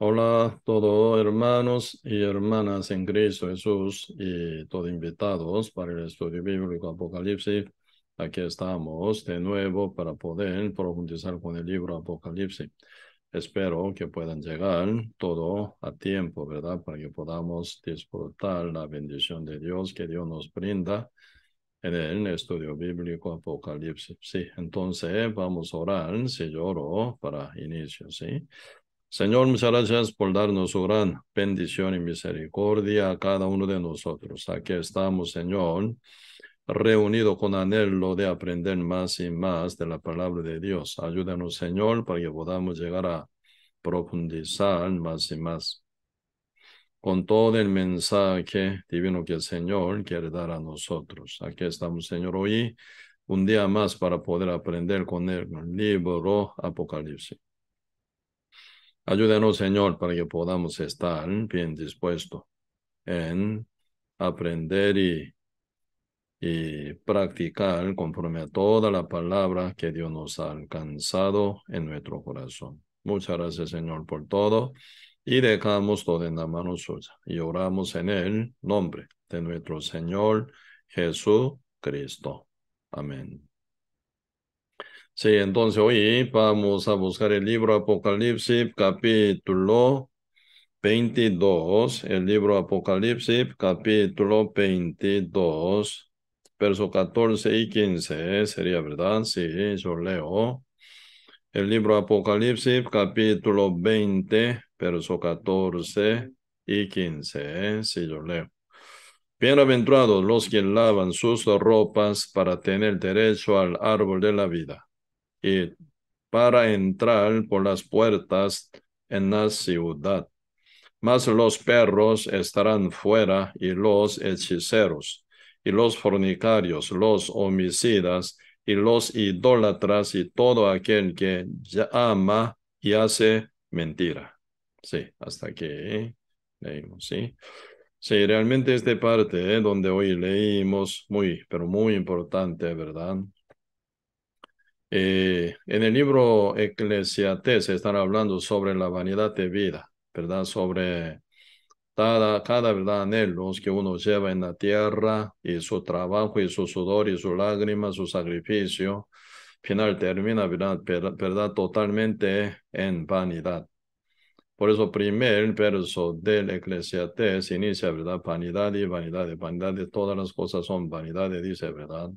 Hola todos hermanos y hermanas en Cristo Jesús y todos invitados para el estudio bíblico Apocalipsis. Aquí estamos de nuevo para poder profundizar con el libro Apocalipsis. Espero que puedan llegar todo a tiempo, ¿verdad? Para que podamos disfrutar la bendición de Dios que Dios nos brinda en el estudio bíblico Apocalipsis. Sí, entonces vamos a orar, si lloro, para inicio, ¿sí? Señor, muchas gracias por darnos su gran bendición y misericordia a cada uno de nosotros. Aquí estamos, Señor, reunido con anhelo de aprender más y más de la palabra de Dios. Ayúdanos, Señor, para que podamos llegar a profundizar más y más con todo el mensaje divino que el Señor quiere dar a nosotros. Aquí estamos, Señor, hoy un día más para poder aprender con el libro Apocalipsis. Ayúdenos, Señor, para que podamos estar bien dispuestos en aprender y, y practicar conforme a toda la palabra que Dios nos ha alcanzado en nuestro corazón. Muchas gracias, Señor, por todo y dejamos todo en la mano suya y oramos en el nombre de nuestro Señor Jesucristo. Amén. Sí, entonces hoy vamos a buscar el libro Apocalipsis capítulo 22, el libro Apocalipsis capítulo 22, verso 14 y 15, ¿eh? sería verdad, sí, yo leo. El libro Apocalipsis capítulo 20, verso 14 y 15, ¿eh? sí, yo leo. Bienaventurados los que lavan sus ropas para tener derecho al árbol de la vida y eh, para entrar por las puertas en la ciudad. Mas los perros estarán fuera y los hechiceros y los fornicarios, los homicidas y los idólatras y todo aquel que ama y hace mentira. Sí, hasta aquí leímos, ¿sí? Sí, realmente esta parte ¿eh? donde hoy leímos, muy, pero muy importante, ¿verdad? Eh, en el libro Eclesiastes están hablando sobre la vanidad de vida, ¿verdad? Sobre cada, verdad anhelos que uno lleva en la tierra y su trabajo y su sudor y su lágrima, su sacrificio. Final termina, ¿verdad? Totalmente en vanidad. Por eso, primer verso del Eclesiastes inicia, ¿verdad? Vanidad y vanidad, vanidad de todas las cosas son vanidades, dice, ¿verdad?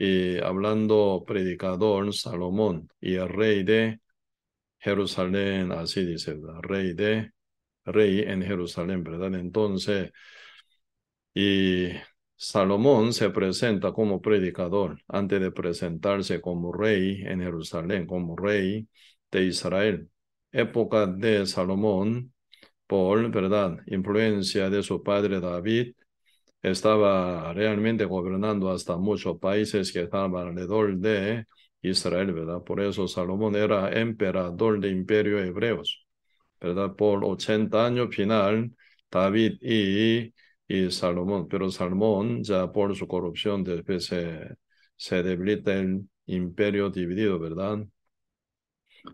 y eh, hablando predicador Salomón y el rey de Jerusalén, así dice, el rey de rey en Jerusalén, ¿verdad? Entonces, y Salomón se presenta como predicador antes de presentarse como rey en Jerusalén, como rey de Israel. Época de Salomón, por, ¿verdad? Influencia de su padre David, estaba realmente gobernando hasta muchos países que estaban alrededor de Israel, ¿verdad? Por eso Salomón era emperador del imperio hebreos, ¿verdad? Por 80 años final, David y, y Salomón, pero Salomón ya por su corrupción después se, se debilita el imperio dividido, ¿verdad?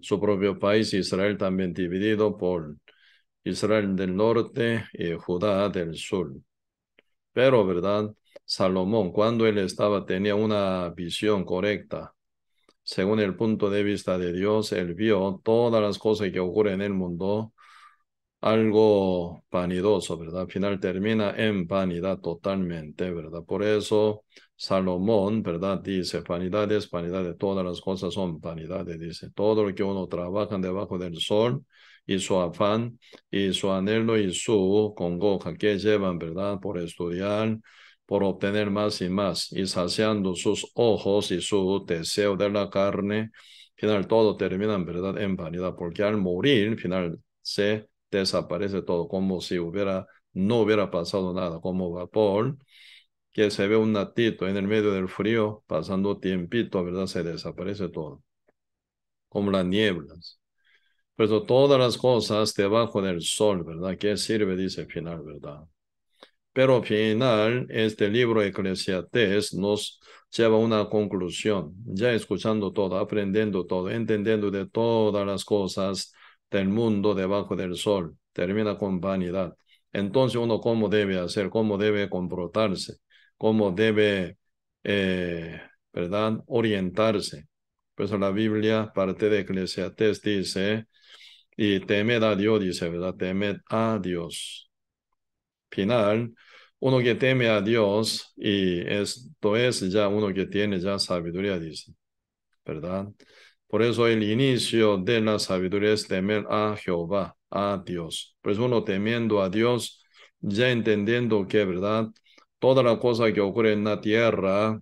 Su propio país, Israel, también dividido por Israel del norte y Judá del sur. Pero, ¿verdad? Salomón, cuando él estaba, tenía una visión correcta. Según el punto de vista de Dios, él vio todas las cosas que ocurren en el mundo, algo vanidoso, ¿verdad? Al final termina en vanidad totalmente, ¿verdad? Por eso Salomón, ¿verdad? Dice, vanidades, vanidades, todas las cosas son vanidades, dice, todo lo que uno trabaja debajo del sol y su afán y su anhelo y su congoja que llevan, ¿verdad?, por estudiar, por obtener más y más, y saciando sus ojos y su deseo de la carne, final todo termina, ¿verdad?, en vanidad, porque al morir, final se desaparece todo, como si hubiera, no hubiera pasado nada, como vapor que se ve un natito en el medio del frío, pasando tiempito, ¿verdad? Se desaparece todo, como las nieblas pero todas las cosas debajo del sol, ¿verdad? ¿Qué sirve? Dice el final, ¿verdad? Pero al final, este libro Eclesiastés nos lleva a una conclusión, ya escuchando todo, aprendiendo todo, entendiendo de todas las cosas del mundo debajo del sol, termina con vanidad. Entonces uno cómo debe hacer, cómo debe comportarse, cómo debe, eh, ¿verdad?, orientarse. Pues la Biblia, parte de Eclesiastés, dice, y temed a Dios, dice, ¿verdad? Temed a Dios. Final, uno que teme a Dios y esto es ya uno que tiene ya sabiduría, dice, ¿verdad? Por eso el inicio de la sabiduría es temer a Jehová, a Dios. Pues uno temiendo a Dios, ya entendiendo que, ¿verdad? Toda la cosa que ocurre en la tierra,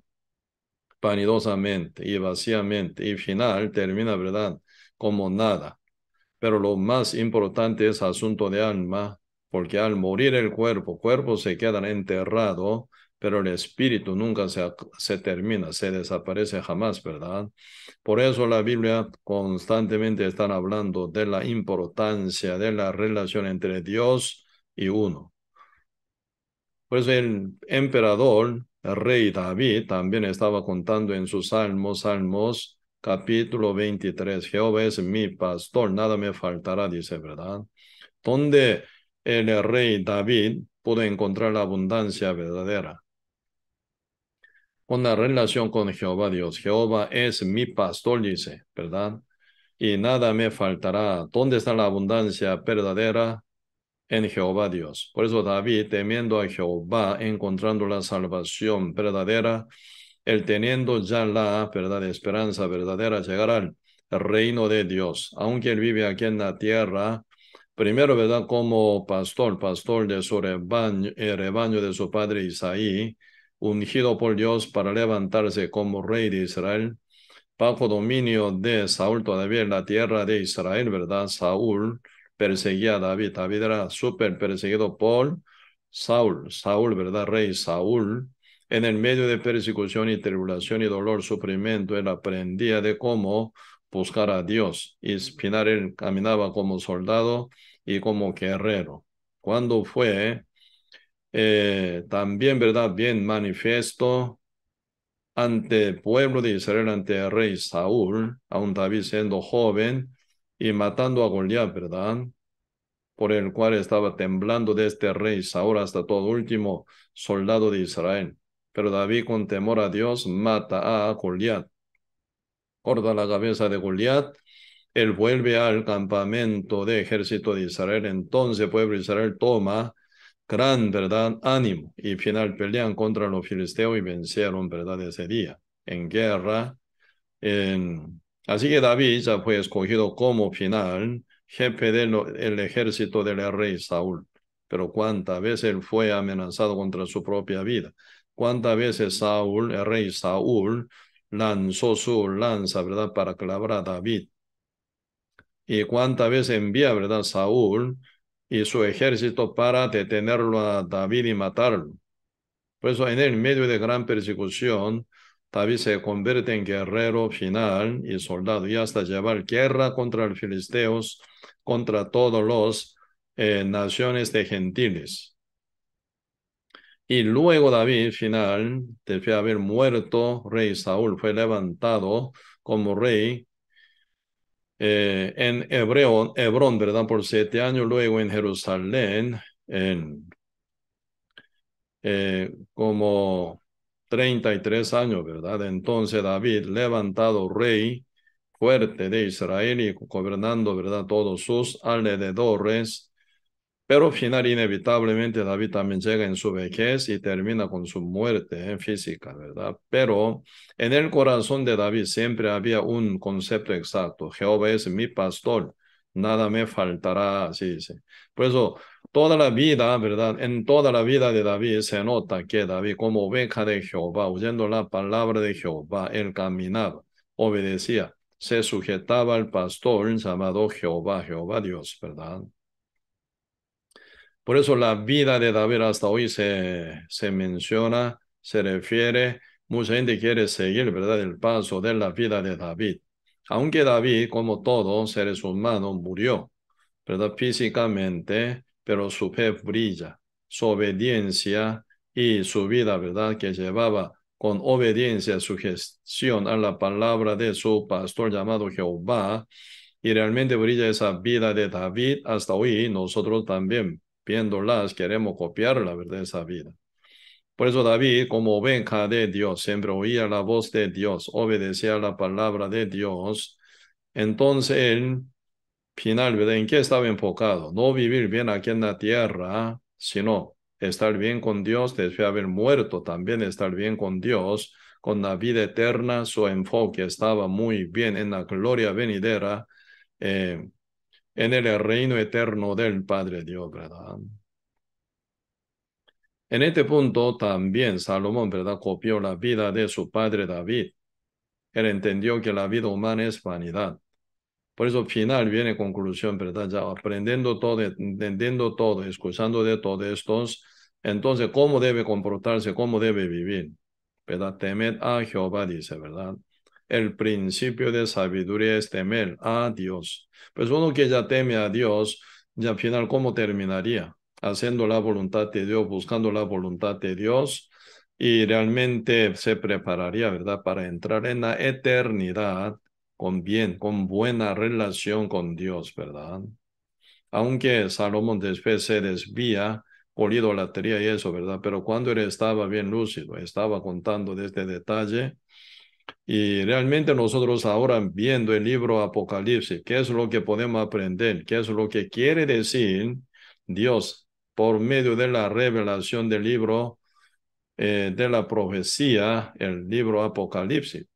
vanidosamente y vacíamente, y final termina, ¿verdad? Como nada. Pero lo más importante es asunto de alma, porque al morir el cuerpo, cuerpo se queda enterrado, pero el espíritu nunca se, se, termina, se desaparece jamás, ¿verdad? Por eso la Biblia constantemente está hablando de la importancia de la relación entre Dios y uno. Por eso el emperador, el rey David, también estaba contando en sus salmos, salmos capítulo 23. Jehová es mi pastor, nada me faltará, dice, ¿verdad? Donde el rey David pudo encontrar la abundancia verdadera. Una relación con Jehová Dios. Jehová es mi pastor, dice, ¿verdad? Y nada me faltará. ¿Dónde está la abundancia verdadera? En Jehová Dios. Por eso David, temiendo a Jehová, encontrando la salvación verdadera, el teniendo ya la verdad esperanza verdadera llegará al reino de Dios, aunque él vive aquí en la tierra, primero, ¿verdad? Como pastor, pastor de su rebaño, el rebaño de su padre Isaí, ungido por Dios para levantarse como rey de Israel, bajo dominio de Saúl todavía en la tierra de Israel, ¿verdad? Saúl perseguía a David, David era súper perseguido por Saúl, Saúl, ¿verdad? Rey Saúl en el medio de persecución y tribulación y dolor, sufrimiento, él aprendía de cómo buscar a Dios. Y final él caminaba como soldado y como guerrero. Cuando fue eh, también, ¿verdad? Bien manifiesto ante el pueblo de Israel, ante el rey Saúl, aún David siendo joven y matando a Goliat, ¿verdad? Por el cual estaba temblando de este rey Saúl hasta todo último soldado de Israel. Pero David con temor a Dios mata a Goliat. Corta la cabeza de Goliat. Él vuelve al campamento de ejército de Israel. Entonces pueblo de Israel toma gran verdad ánimo y final pelean contra los filisteos y vencieron verdad ese día en guerra. Así que David ya fue escogido como final jefe del ejército del rey Saúl. Pero cuántas veces él fue amenazado contra su propia vida cuántas veces Saúl, el rey Saúl, lanzó su lanza, ¿verdad?, para clavar a David. Y cuántas veces envía, ¿verdad?, Saúl y su ejército para detenerlo a David y matarlo. Por eso, en el medio de gran persecución, David se convierte en guerrero final y soldado, y hasta llevar guerra contra los filisteos, contra todos los eh, naciones de gentiles. Y luego David, final, después de haber muerto, rey Saúl fue levantado como rey eh, en Hebrón, ¿verdad? Por siete años, luego en Jerusalén, en, eh, treinta y tres años, ¿verdad? Entonces David, levantado rey fuerte de Israel y gobernando, ¿verdad? Todos sus alrededores, pero final inevitablemente David también llega en su vejez y termina con su muerte eh, física, ¿verdad? Pero en el corazón de David siempre había un concepto exacto. Jehová es mi pastor, nada me faltará, así dice. Por eso toda la vida, ¿verdad? En toda la vida de David se nota que David como oveja de Jehová, oyendo la palabra de Jehová, él caminaba, obedecía, se sujetaba al pastor llamado Jehová, Jehová Dios, ¿verdad? Por eso la vida de David hasta hoy se, se menciona, se refiere, mucha gente quiere seguir, ¿verdad?, el paso de la vida de David. Aunque David, como todos seres humanos, murió, ¿verdad?, físicamente, pero su fe brilla, su obediencia y su vida, ¿verdad?, que llevaba con obediencia, sujeción a la palabra de su pastor llamado Jehová, y realmente brilla esa vida de David hasta hoy, nosotros también viéndolas queremos copiar la verdad de esa vida. Por eso David, como oveja de Dios, siempre oía la voz de Dios, obedecía la palabra de Dios. Entonces él, final, ¿en qué estaba enfocado? No vivir bien aquí en la tierra, sino estar bien con Dios, después de haber muerto también estar bien con Dios, con la vida eterna, su enfoque estaba muy bien en la gloria venidera. Eh, en el reino eterno del Padre Dios, ¿verdad? En este punto también Salomón, ¿verdad? Copió la vida de su padre David. Él entendió que la vida humana es vanidad. Por eso final viene conclusión, ¿verdad? Ya aprendiendo todo, entendiendo todo, escuchando de todo estos, entonces cómo debe comportarse, cómo debe vivir, ¿verdad? Temed a Jehová, dice, ¿verdad? El principio de sabiduría es temer a Dios. Pues uno que ya teme a Dios, ya al final, ¿cómo terminaría? Haciendo la voluntad de Dios, buscando la voluntad de Dios y realmente se prepararía, ¿verdad? Para entrar en la eternidad con bien, con buena relación con Dios, ¿verdad? Aunque Salomón después se desvía por idolatría y eso, ¿verdad? Pero cuando él estaba bien lúcido, estaba contando de este detalle, y realmente nosotros ahora viendo el libro Apocalipsis, ¿qué es lo que podemos aprender? ¿Qué es lo que quiere decir Dios por medio de la revelación del libro eh, de la profecía, el libro Apocalipsis?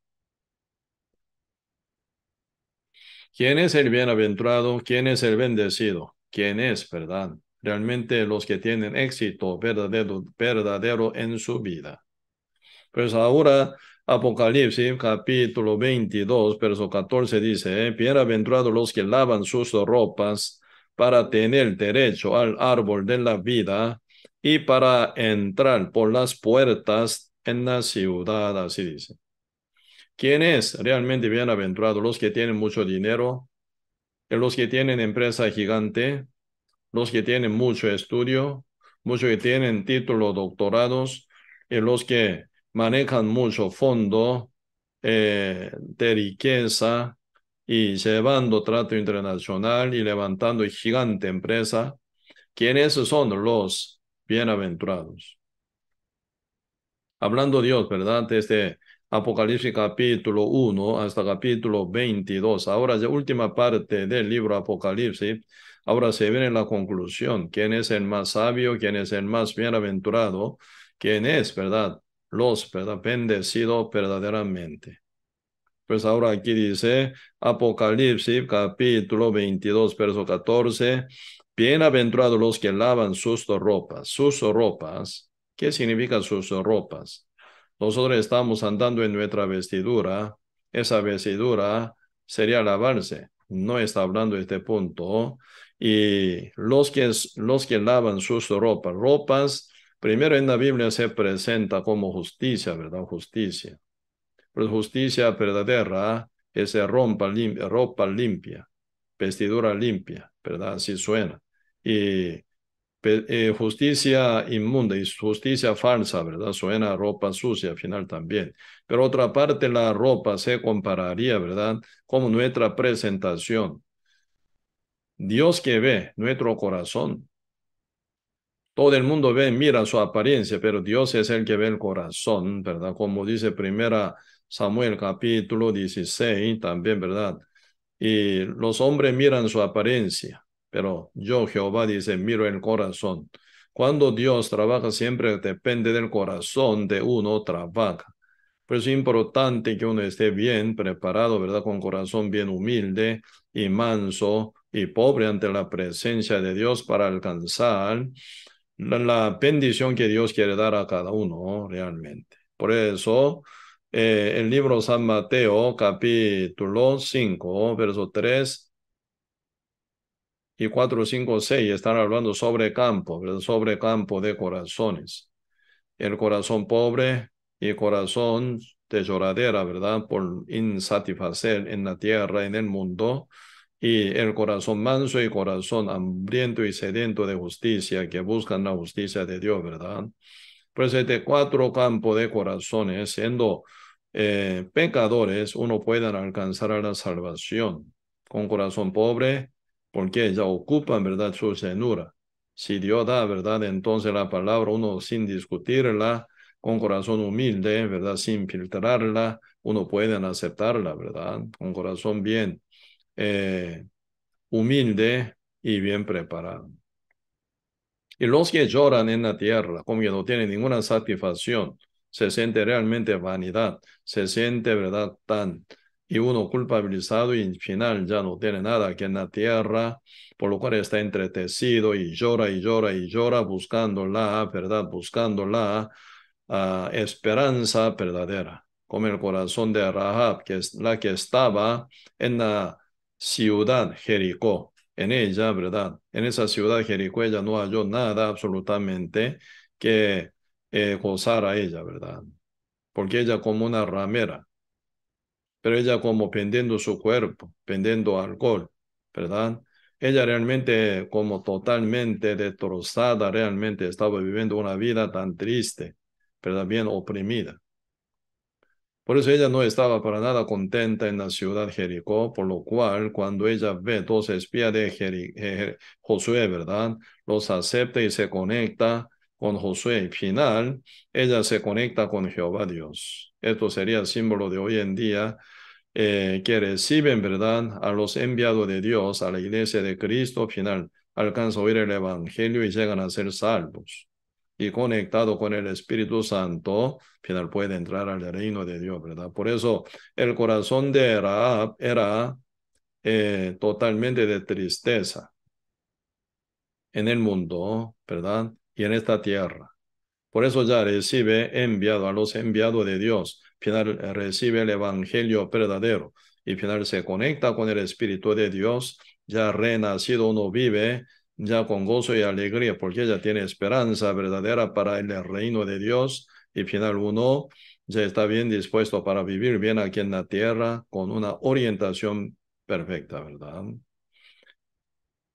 ¿Quién es el bienaventurado? ¿Quién es el bendecido? ¿Quién es, verdad? Realmente los que tienen éxito verdadero, verdadero en su vida. Pues ahora Apocalipsis capítulo 22, verso 14 dice, eh, bienaventurados los que lavan sus ropas para tener derecho al árbol de la vida y para entrar por las puertas en la ciudad, así dice. ¿Quiénes realmente bienaventurado? Los que tienen mucho dinero, los que tienen empresa gigante, los que tienen mucho estudio, muchos que tienen títulos doctorados, y los que manejan mucho fondo eh, de riqueza y llevando trato internacional y levantando gigante empresa, ¿Quiénes son los bienaventurados. Hablando Dios, ¿verdad? Desde este Apocalipsis capítulo 1 hasta capítulo 22. Ahora la última parte del libro Apocalipsis. Ahora se viene la conclusión. ¿Quién es el más sabio? ¿Quién es el más bienaventurado? ¿Quién es, verdad? los bendecidos bendecido verdaderamente. Pues ahora aquí dice Apocalipsis capítulo 22, verso 14, bienaventurados los que lavan sus ropas, sus ropas. ¿Qué significa sus ropas? Nosotros estamos andando en nuestra vestidura, esa vestidura sería lavarse. No está hablando de este punto. Y los que, los que lavan sus ropas, ropas Primero en la Biblia se presenta como justicia, ¿verdad? Justicia. Pero justicia verdadera ¿ah? es ropa limpia, ropa limpia, vestidura limpia, ¿verdad? Así suena. Y eh, justicia inmunda y justicia falsa, ¿verdad? Suena ropa sucia al final también. Pero otra parte, la ropa se compararía, ¿verdad? Como nuestra presentación. Dios que ve nuestro corazón, todo el mundo ve, mira su apariencia, pero Dios es el que ve el corazón, ¿verdad? Como dice primera Samuel capítulo 16 también, ¿verdad? Y los hombres miran su apariencia, pero yo Jehová dice, miro el corazón. Cuando Dios trabaja siempre depende del corazón de uno trabaja. Por pues es importante que uno esté bien preparado, ¿verdad? Con corazón bien humilde y manso y pobre ante la presencia de Dios para alcanzar la, bendición que Dios quiere dar a cada uno realmente. Por eso, eh, el libro San Mateo, capítulo 5, verso 3 y 4, 5, 6, están hablando sobre campo, sobre campo de corazones. El corazón pobre y corazón de lloradera, ¿verdad? Por insatisfacer en la tierra, en el mundo, y el corazón manso y corazón hambriento y sediento de justicia, que buscan la justicia de Dios, ¿verdad? Pues este cuatro campos de corazones, siendo eh, pecadores, uno puede alcanzar a la salvación. Con corazón pobre, porque ya ocupan, ¿verdad?, su cenura. Si Dios da, ¿verdad?, entonces la palabra, uno sin discutirla, con corazón humilde, ¿verdad?, sin filtrarla, uno puede aceptarla, ¿verdad?, con corazón bien eh, humilde y bien preparado. Y los que lloran en la tierra, como que no tienen ninguna satisfacción, se siente realmente vanidad, se siente verdad tan y uno culpabilizado y al final ya no tiene nada que en la tierra, por lo cual está entretecido y llora y llora y llora buscando la verdad, buscando la ah, esperanza verdadera, como el corazón de Rahab, que es la que estaba en la ciudad Jericó. En ella, ¿verdad? En esa ciudad Jericó ella no halló nada absolutamente que eh, gozar a ella, ¿verdad? Porque ella como una ramera, pero ella como pendiendo su cuerpo, pendiendo alcohol, ¿verdad? Ella realmente como totalmente destrozada, realmente estaba viviendo una vida tan triste, ¿verdad? Bien oprimida. Por eso ella no estaba para nada contenta en la ciudad Jericó, por lo cual cuando ella ve dos espías de Josué, ¿verdad? Los acepta y se conecta con Josué. Y final, ella se conecta con Jehová Dios. Esto sería el símbolo de hoy en día eh, que reciben, ¿verdad? A los enviados de Dios, a la iglesia de Cristo, final, alcanza a oír el Evangelio y llegan a ser salvos y conectado con el Espíritu Santo, final puede entrar al reino de Dios, ¿verdad? Por eso el corazón de Raab era eh, totalmente de tristeza en el mundo, ¿verdad? Y en esta tierra. Por eso ya recibe enviado a los enviados de Dios, final recibe el Evangelio verdadero y final se conecta con el Espíritu de Dios, ya renacido uno vive ya con gozo y alegría, porque ella tiene esperanza verdadera para el reino de Dios. Y final uno, ya está bien dispuesto para vivir bien aquí en la tierra con una orientación perfecta, ¿verdad?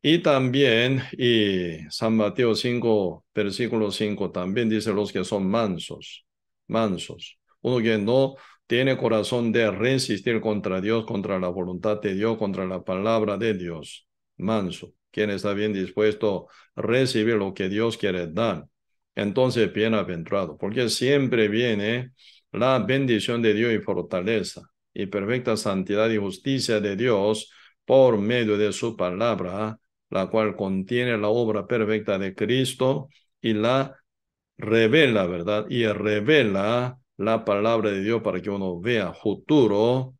Y también, y San Mateo 5, versículo 5, también dice los que son mansos, mansos. Uno que no tiene corazón de resistir contra Dios, contra la voluntad de Dios, contra la palabra de Dios, manso quien está bien dispuesto a recibir lo que Dios quiere dar. Entonces, aventurado. porque siempre viene la bendición de Dios y fortaleza y perfecta santidad y justicia de Dios por medio de su palabra, la cual contiene la obra perfecta de Cristo y la revela, ¿verdad? Y revela la palabra de Dios para que uno vea futuro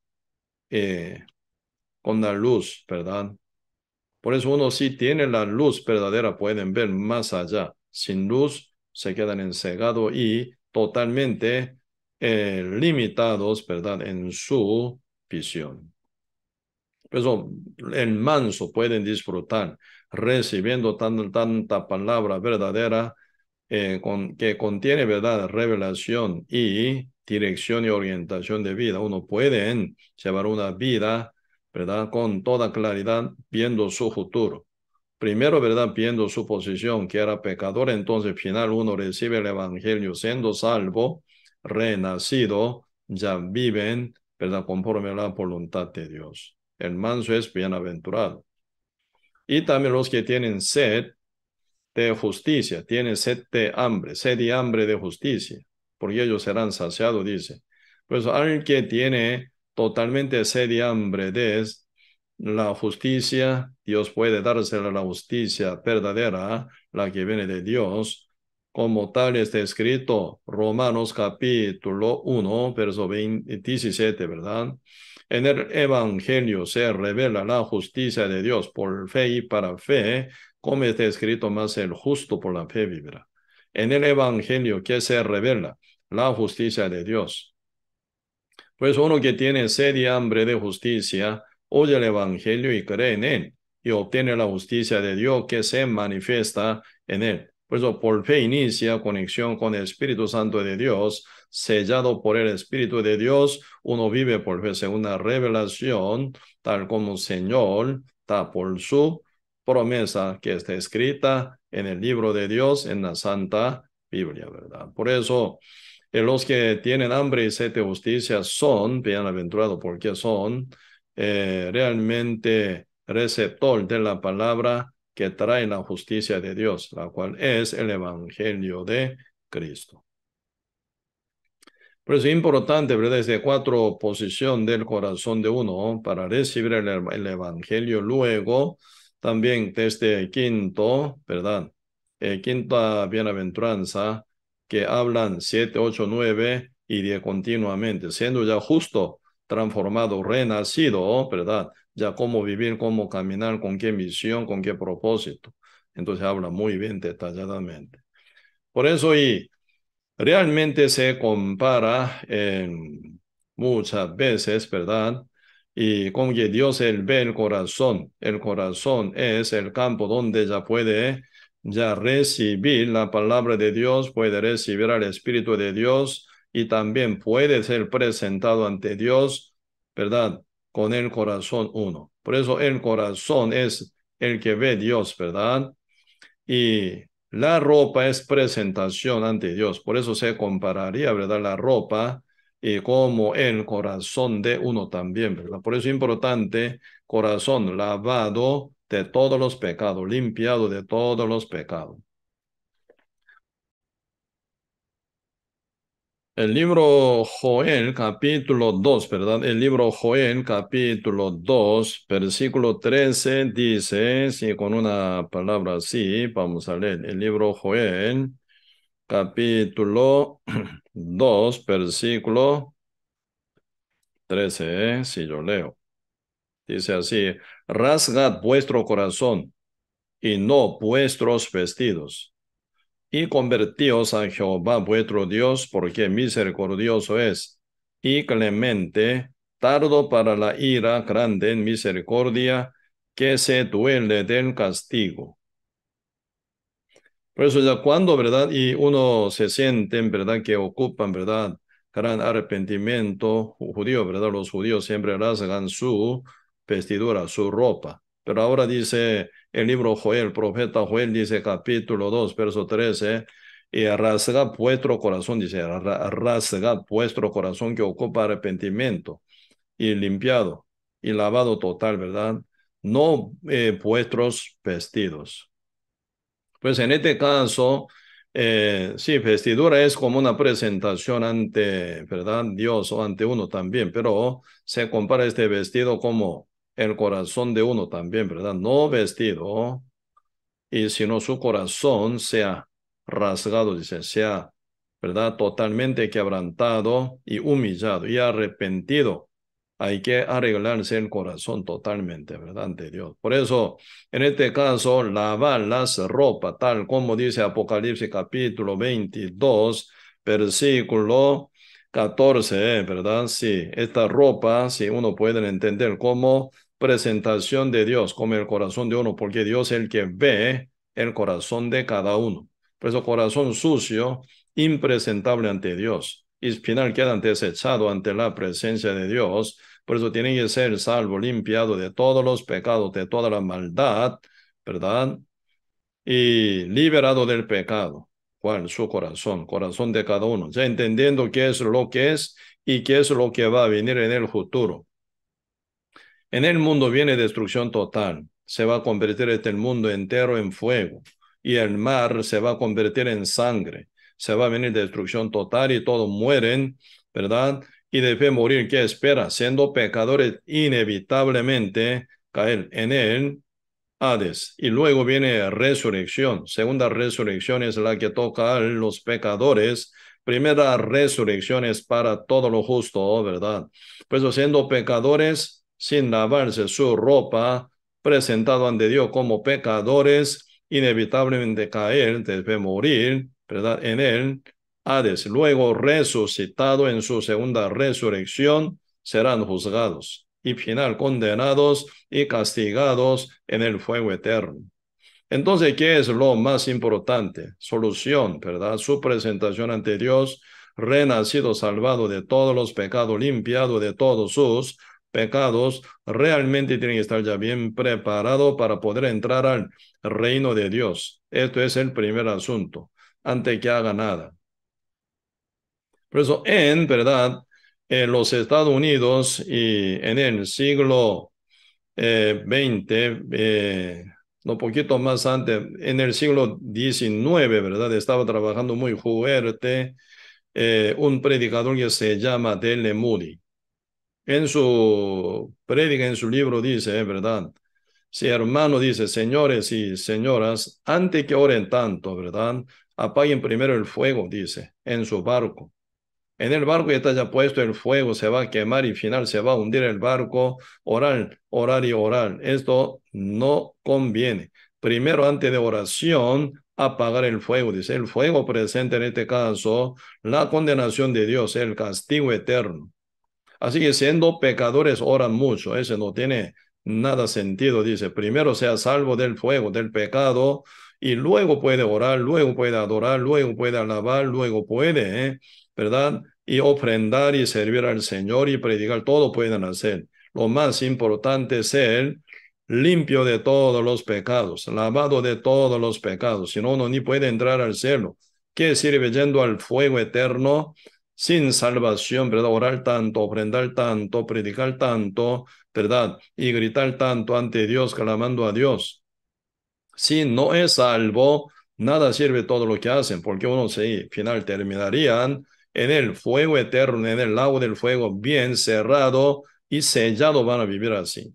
eh, con la luz, ¿verdad? Por eso uno sí tiene la luz verdadera pueden ver más allá. Sin luz se quedan encegados y totalmente eh, limitados, ¿verdad? En su visión. Por eso el manso pueden disfrutar recibiendo tanta palabra verdadera eh, con, que contiene, ¿verdad? Revelación y dirección y orientación de vida. Uno puede llevar una vida ¿verdad? Con toda claridad, viendo su futuro. Primero, ¿verdad? Viendo su posición, que era pecador, entonces final uno recibe el Evangelio siendo salvo, renacido, ya viven, ¿verdad? Conforme a la voluntad de Dios. El manso es bienaventurado. Y también los que tienen sed de justicia, tienen sed de hambre, sed y hambre de justicia, porque ellos serán saciados, dice. Pues alguien que tiene totalmente sed hambre de la justicia, Dios puede dársela la justicia verdadera, la que viene de Dios, como tal está escrito, Romanos capítulo 1, verso 17, ¿verdad? En el Evangelio se revela la justicia de Dios por fe y para fe, como está escrito, más el justo por la fe vivirá. En el Evangelio que se revela la justicia de Dios pues uno que tiene sed y hambre de justicia, oye el Evangelio y cree en él, y obtiene la justicia de Dios que se manifiesta en él. Por eso, por fe inicia conexión con el Espíritu Santo de Dios, sellado por el Espíritu de Dios, uno vive por fe según la revelación, tal como el Señor da por su promesa que está escrita en el libro de Dios, en la Santa Biblia, ¿verdad? Por eso, los que tienen hambre y sed de justicia son, bienaventurados porque son eh, realmente receptores de la palabra que trae la justicia de Dios, la cual es el Evangelio de Cristo. Por eso es importante, ¿verdad? Desde cuatro posiciones del corazón de uno para recibir el, Evangelio. Luego, también desde quinto, ¿verdad? El eh, quinta bienaventuranza, que hablan siete, ocho, nueve y diez continuamente, siendo ya justo, transformado, renacido, oh, ¿verdad? Ya cómo vivir, cómo caminar, con qué misión, con qué propósito. Entonces habla muy bien detalladamente. Por eso y realmente se compara en muchas veces, ¿verdad? Y con que Dios él ve el corazón, el corazón es el campo donde ya puede ya recibí la palabra de Dios, puede recibir al Espíritu de Dios y también puede ser presentado ante Dios, ¿verdad? Con el corazón uno. Por eso el corazón es el que ve Dios, ¿verdad? Y la ropa es presentación ante Dios. Por eso se compararía, ¿verdad? La ropa y eh, como el corazón de uno también, ¿verdad? Por eso es importante corazón lavado de todos los pecados, limpiado de todos los pecados. El libro Joel, capítulo 2, ¿verdad? El libro Joel, capítulo 2, versículo 13, dice, si con una palabra así, vamos a leer. El libro Joel, capítulo 2, versículo 13, si yo leo. Dice así, rasgad vuestro corazón y no vuestros vestidos. Y convertíos a Jehová vuestro Dios, porque misericordioso es, y clemente, tardo para la ira, grande en misericordia, que se duele del castigo. Por eso ya cuando, ¿verdad? Y uno se siente, ¿verdad? Que ocupan, ¿verdad? Gran arrepentimiento judío, ¿verdad? Los judíos siempre rasgan su vestidura, su ropa. Pero ahora dice el libro Joel, profeta Joel dice capítulo 2, verso 13, y rasgad vuestro corazón, dice, Arrasgad vuestro corazón que ocupa arrepentimiento y limpiado y lavado total, ¿verdad? No eh, vuestros vestidos. Pues en este caso, eh, sí, vestidura es como una presentación ante, ¿verdad? Dios o ante uno también, pero se compara este vestido como el corazón de uno también, ¿verdad? No vestido, y sino su corazón sea rasgado, dice, sea, ¿verdad? Totalmente quebrantado y humillado y arrepentido. Hay que arreglarse el corazón totalmente, ¿verdad? Ante Dios. Por eso, en este caso, lavar las ropas, tal como dice Apocalipsis capítulo 22, versículo 14, ¿eh? ¿verdad? Sí, esta ropa, si uno puede entender cómo presentación de Dios, como el corazón de uno, porque Dios es el que ve el corazón de cada uno. Por eso corazón sucio, impresentable ante Dios. Y final queda desechado ante la presencia de Dios. Por eso tiene que ser salvo, limpiado de todos los pecados, de toda la maldad, ¿verdad? Y liberado del pecado. ¿Cuál? Su corazón, corazón de cada uno. Ya entendiendo qué es lo que es y qué es lo que va a venir en el futuro. En el mundo viene destrucción total. Se va a convertir este mundo entero en fuego y el mar se va a convertir en sangre. Se va a venir destrucción total y todos mueren, ¿verdad? Y de fe morir, ¿qué espera? Siendo pecadores, inevitablemente caer en él, Hades. Y luego viene resurrección. Segunda resurrección es la que toca a los pecadores. Primera resurrección es para todo lo justo, ¿verdad? Pues siendo pecadores, sin lavarse su ropa, presentado ante Dios como pecadores, inevitablemente caer, debe morir, ¿verdad? En él, Hades, luego resucitado en su segunda resurrección, serán juzgados y final condenados y castigados en el fuego eterno. Entonces, ¿qué es lo más importante? Solución, ¿verdad? Su presentación ante Dios, renacido, salvado de todos los pecados, limpiado de todos sus pecados, realmente tienen que estar ya bien preparado para poder entrar al reino de Dios. Esto es el primer asunto, antes que haga nada. Por eso, en verdad, en los Estados Unidos y en el siglo XX, eh, un eh, poquito más antes, en el siglo XIX, ¿verdad? Estaba trabajando muy fuerte eh, un predicador que se llama Dele Moody en su predica, en su libro dice, verdad, si hermano dice, señores y señoras, antes que oren tanto, ¿verdad? Apaguen primero el fuego, dice, en su barco. En el barco está ya puesto el fuego, se va a quemar y final se va a hundir el barco, oral, orar y orar. Esto no conviene. Primero, antes de oración, apagar el fuego. Dice, el fuego presente en este caso, la condenación de Dios, el castigo eterno. Así que siendo pecadores oran mucho, eso no tiene nada sentido, dice, primero sea salvo del fuego, del pecado, y luego puede orar, luego puede adorar, luego puede alabar, luego puede, ¿eh? ¿verdad? Y ofrendar y servir al Señor y predicar, todo pueden hacer. Lo más importante es ser limpio de todos los pecados, lavado de todos los pecados, si no, uno ni puede entrar al cielo. ¿Qué sirve yendo al fuego eterno sin salvación, ¿verdad? Orar tanto, ofrendar tanto, predicar tanto, ¿verdad? Y gritar tanto ante Dios, clamando a Dios. Si no es salvo, nada sirve todo lo que hacen, porque uno se final terminarían en el fuego eterno, en el lago del fuego, bien cerrado y sellado van a vivir así.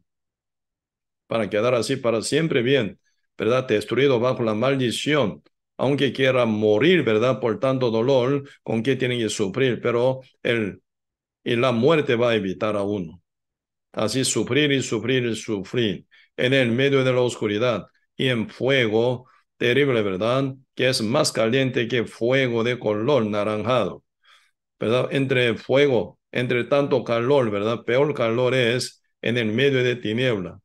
Para quedar así para siempre bien, ¿verdad? Destruido bajo la maldición aunque quiera morir, ¿verdad? Por tanto dolor con qué tienen que sufrir, pero el, y la muerte va a evitar a uno. Así sufrir y sufrir y sufrir en el medio de la oscuridad y en fuego terrible, ¿verdad? Que es más caliente que fuego de color naranjado, ¿verdad? Entre fuego, entre tanto calor, ¿verdad? Peor calor es en el medio de tiniebla.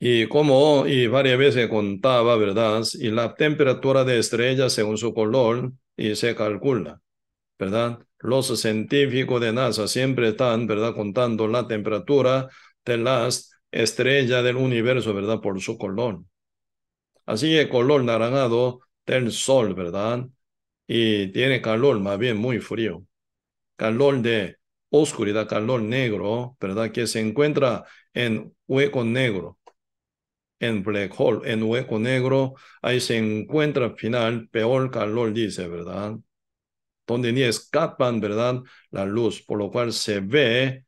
Y como y varias veces contaba, ¿verdad? Y la temperatura de estrellas según su color y se calcula, ¿verdad? Los científicos de NASA siempre están, ¿verdad? Contando la temperatura de las estrellas del universo, ¿verdad? Por su color. Así el color naranjado del sol, ¿verdad? Y tiene calor, más bien muy frío. Calor de oscuridad, calor negro, ¿verdad? Que se encuentra en hueco negro en black hole, en hueco negro, ahí se encuentra al final peor calor, dice, ¿verdad? Donde ni escapan, ¿verdad? La luz, por lo cual se ve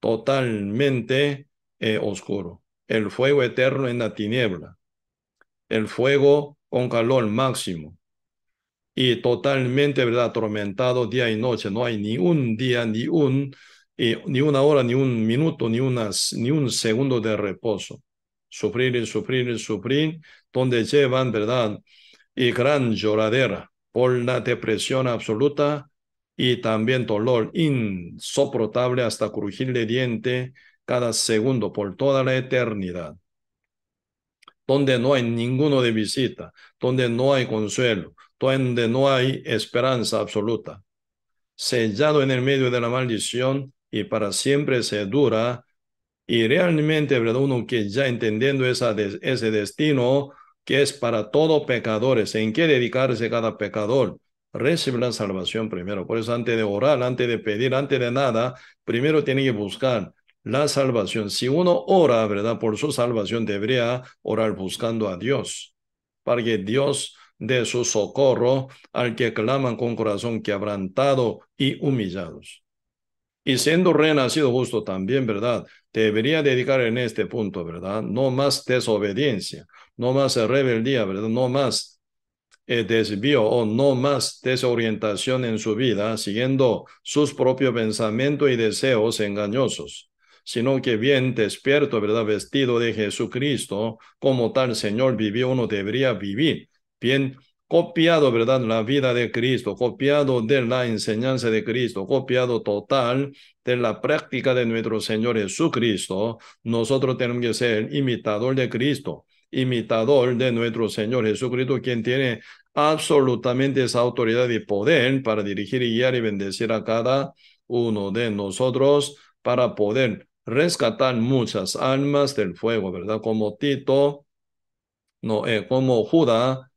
totalmente eh, oscuro. El fuego eterno en la tiniebla. El fuego con calor máximo. Y totalmente, ¿verdad? Atormentado día y noche. No hay ni un día, ni un, eh, ni una hora, ni un minuto, ni, unas, ni un segundo de reposo sufrir y sufrir y sufrir, donde llevan, ¿verdad? Y gran lloradera por la depresión absoluta y también dolor insoportable hasta crujir de diente cada segundo por toda la eternidad, donde no hay ninguno de visita, donde no hay consuelo, donde no hay esperanza absoluta, sellado en el medio de la maldición y para siempre se dura y realmente, ¿verdad? Uno que ya entendiendo esa ese destino que es para todos pecadores, en qué dedicarse cada pecador, recibe la salvación primero. Por eso antes de orar, antes de pedir, antes de nada, primero tiene que buscar la salvación. Si uno ora, ¿verdad? Por su salvación debería orar buscando a Dios, para que Dios dé su socorro al que claman con corazón quebrantado y humillados. Y siendo renacido justo también, ¿verdad? debería dedicar en este punto, ¿verdad? No más desobediencia, no más rebeldía, ¿verdad? No más eh, desvío o no más desorientación en su vida, siguiendo sus propios pensamientos y deseos engañosos sino que bien despierto, ¿verdad? Vestido de Jesucristo, como tal Señor vivió, uno debería vivir bien copiado, ¿verdad? La vida de Cristo, copiado de la enseñanza de Cristo, copiado total de la práctica de nuestro Señor Jesucristo, nosotros tenemos que ser imitador de Cristo, imitador de nuestro Señor Jesucristo, quien tiene absolutamente esa autoridad y poder para dirigir y guiar y bendecir a cada uno de nosotros para poder rescatar muchas almas del fuego, ¿verdad? Como Tito, no, eh, como Judá,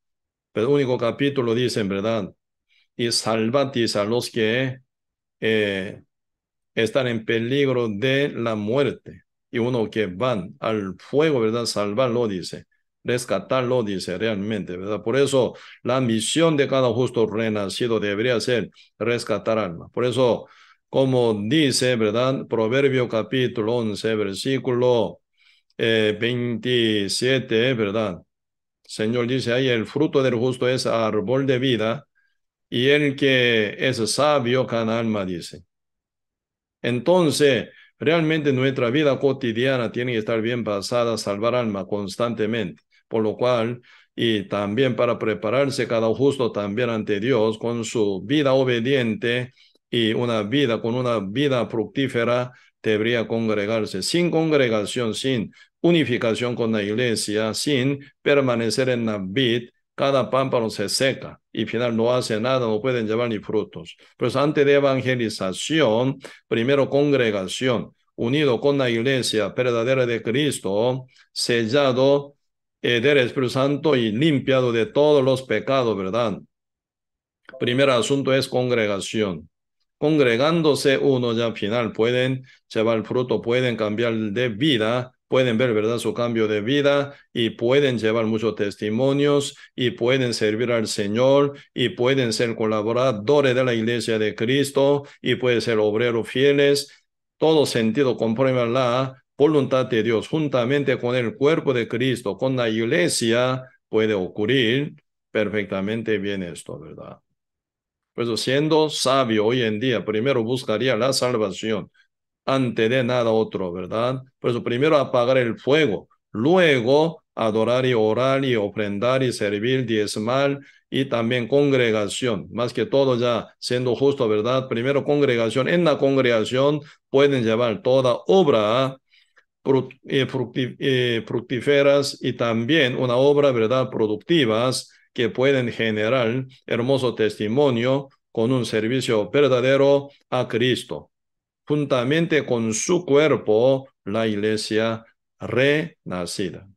pero el único capítulo dice verdad, y salvatis a los que eh, están en peligro de la muerte. Y uno que van al fuego, ¿verdad? Salvarlo, dice. Rescatarlo, dice realmente, ¿verdad? Por eso la misión de cada justo renacido debería ser rescatar alma. Por eso, como dice, ¿verdad? Proverbio capítulo 11, versículo eh, 27, ¿verdad? Señor dice ahí, el fruto del justo es árbol de vida y el que es sabio cada alma dice. Entonces, realmente nuestra vida cotidiana tiene que estar bien basada, salvar alma constantemente, por lo cual, y también para prepararse cada justo también ante Dios con su vida obediente y una vida, con una vida fructífera, debería congregarse. Sin congregación, sin unificación con la iglesia sin permanecer en la vid, cada pámpano se seca y final no hace nada, no pueden llevar ni frutos. Pues antes de evangelización, primero congregación, unido con la iglesia verdadera de Cristo, sellado eh, del Espíritu Santo y limpiado de todos los pecados, ¿verdad? Primer asunto es congregación. Congregándose uno ya al final pueden llevar fruto, pueden cambiar de vida pueden ver, ¿verdad?, su cambio de vida y pueden llevar muchos testimonios y pueden servir al Señor y pueden ser colaboradores de la iglesia de Cristo y pueden ser obreros fieles. Todo sentido comprueba la voluntad de Dios juntamente con el cuerpo de Cristo, con la iglesia, puede ocurrir perfectamente bien esto, ¿verdad? Pues siendo sabio hoy en día, primero buscaría la salvación ante de nada otro, ¿verdad? Por eso primero apagar el fuego, luego adorar y orar y ofrendar y servir, diezmal y también congregación. Más que todo ya siendo justo, ¿verdad? Primero congregación. En la congregación pueden llevar toda obra eh, eh, fructíferas y también una obra, ¿verdad? Productivas que pueden generar hermoso testimonio con un servicio verdadero a Cristo juntamente con su cuerpo, la iglesia renacida.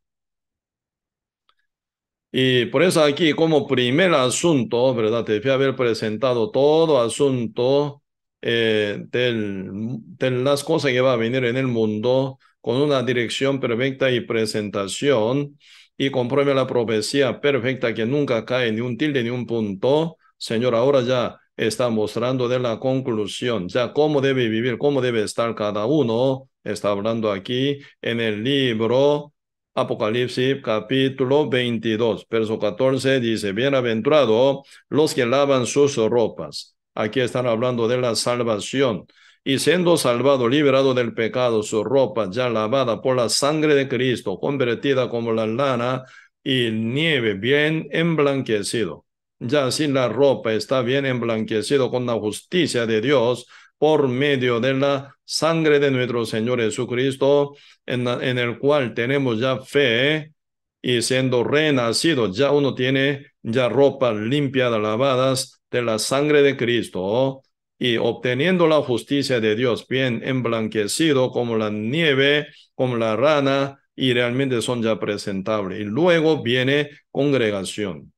Y por eso aquí como primer asunto, ¿verdad? te a haber presentado todo asunto eh, del, de las cosas que va a venir en el mundo con una dirección perfecta y presentación y comprueba la profecía perfecta que nunca cae ni un tilde ni un punto. Señor, ahora ya está mostrando de la conclusión, ya cómo debe vivir, cómo debe estar cada uno, está hablando aquí en el libro Apocalipsis capítulo 22, verso 14 dice, bienaventurado los que lavan sus ropas. Aquí están hablando de la salvación. Y siendo salvado, liberado del pecado, su ropa ya lavada por la sangre de Cristo, convertida como la lana y nieve, bien emblanquecido ya sin la ropa, está bien emblanquecido con la justicia de Dios por medio de la sangre de nuestro Señor Jesucristo, en, el cual tenemos ya fe y siendo renacido ya uno tiene ya ropa limpia, lavadas de la sangre de Cristo y obteniendo la justicia de Dios, bien emblanquecido como la nieve, como la rana, y realmente son ya presentables. Y luego viene congregación.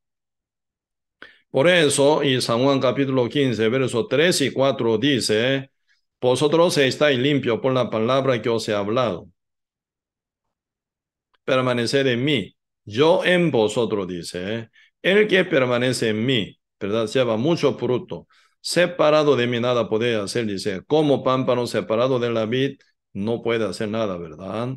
Por eso, y San Juan capítulo 15, versos 3 y 4 dice, vosotros estáis limpios por la palabra que os he hablado. permanecer en mí, yo en vosotros, dice. ¿eh? El que permanece en mí, ¿verdad? Lleva mucho fruto. Separado de mí nada puede hacer, dice. Como pámpano separado de la vid, no puede hacer nada, ¿verdad?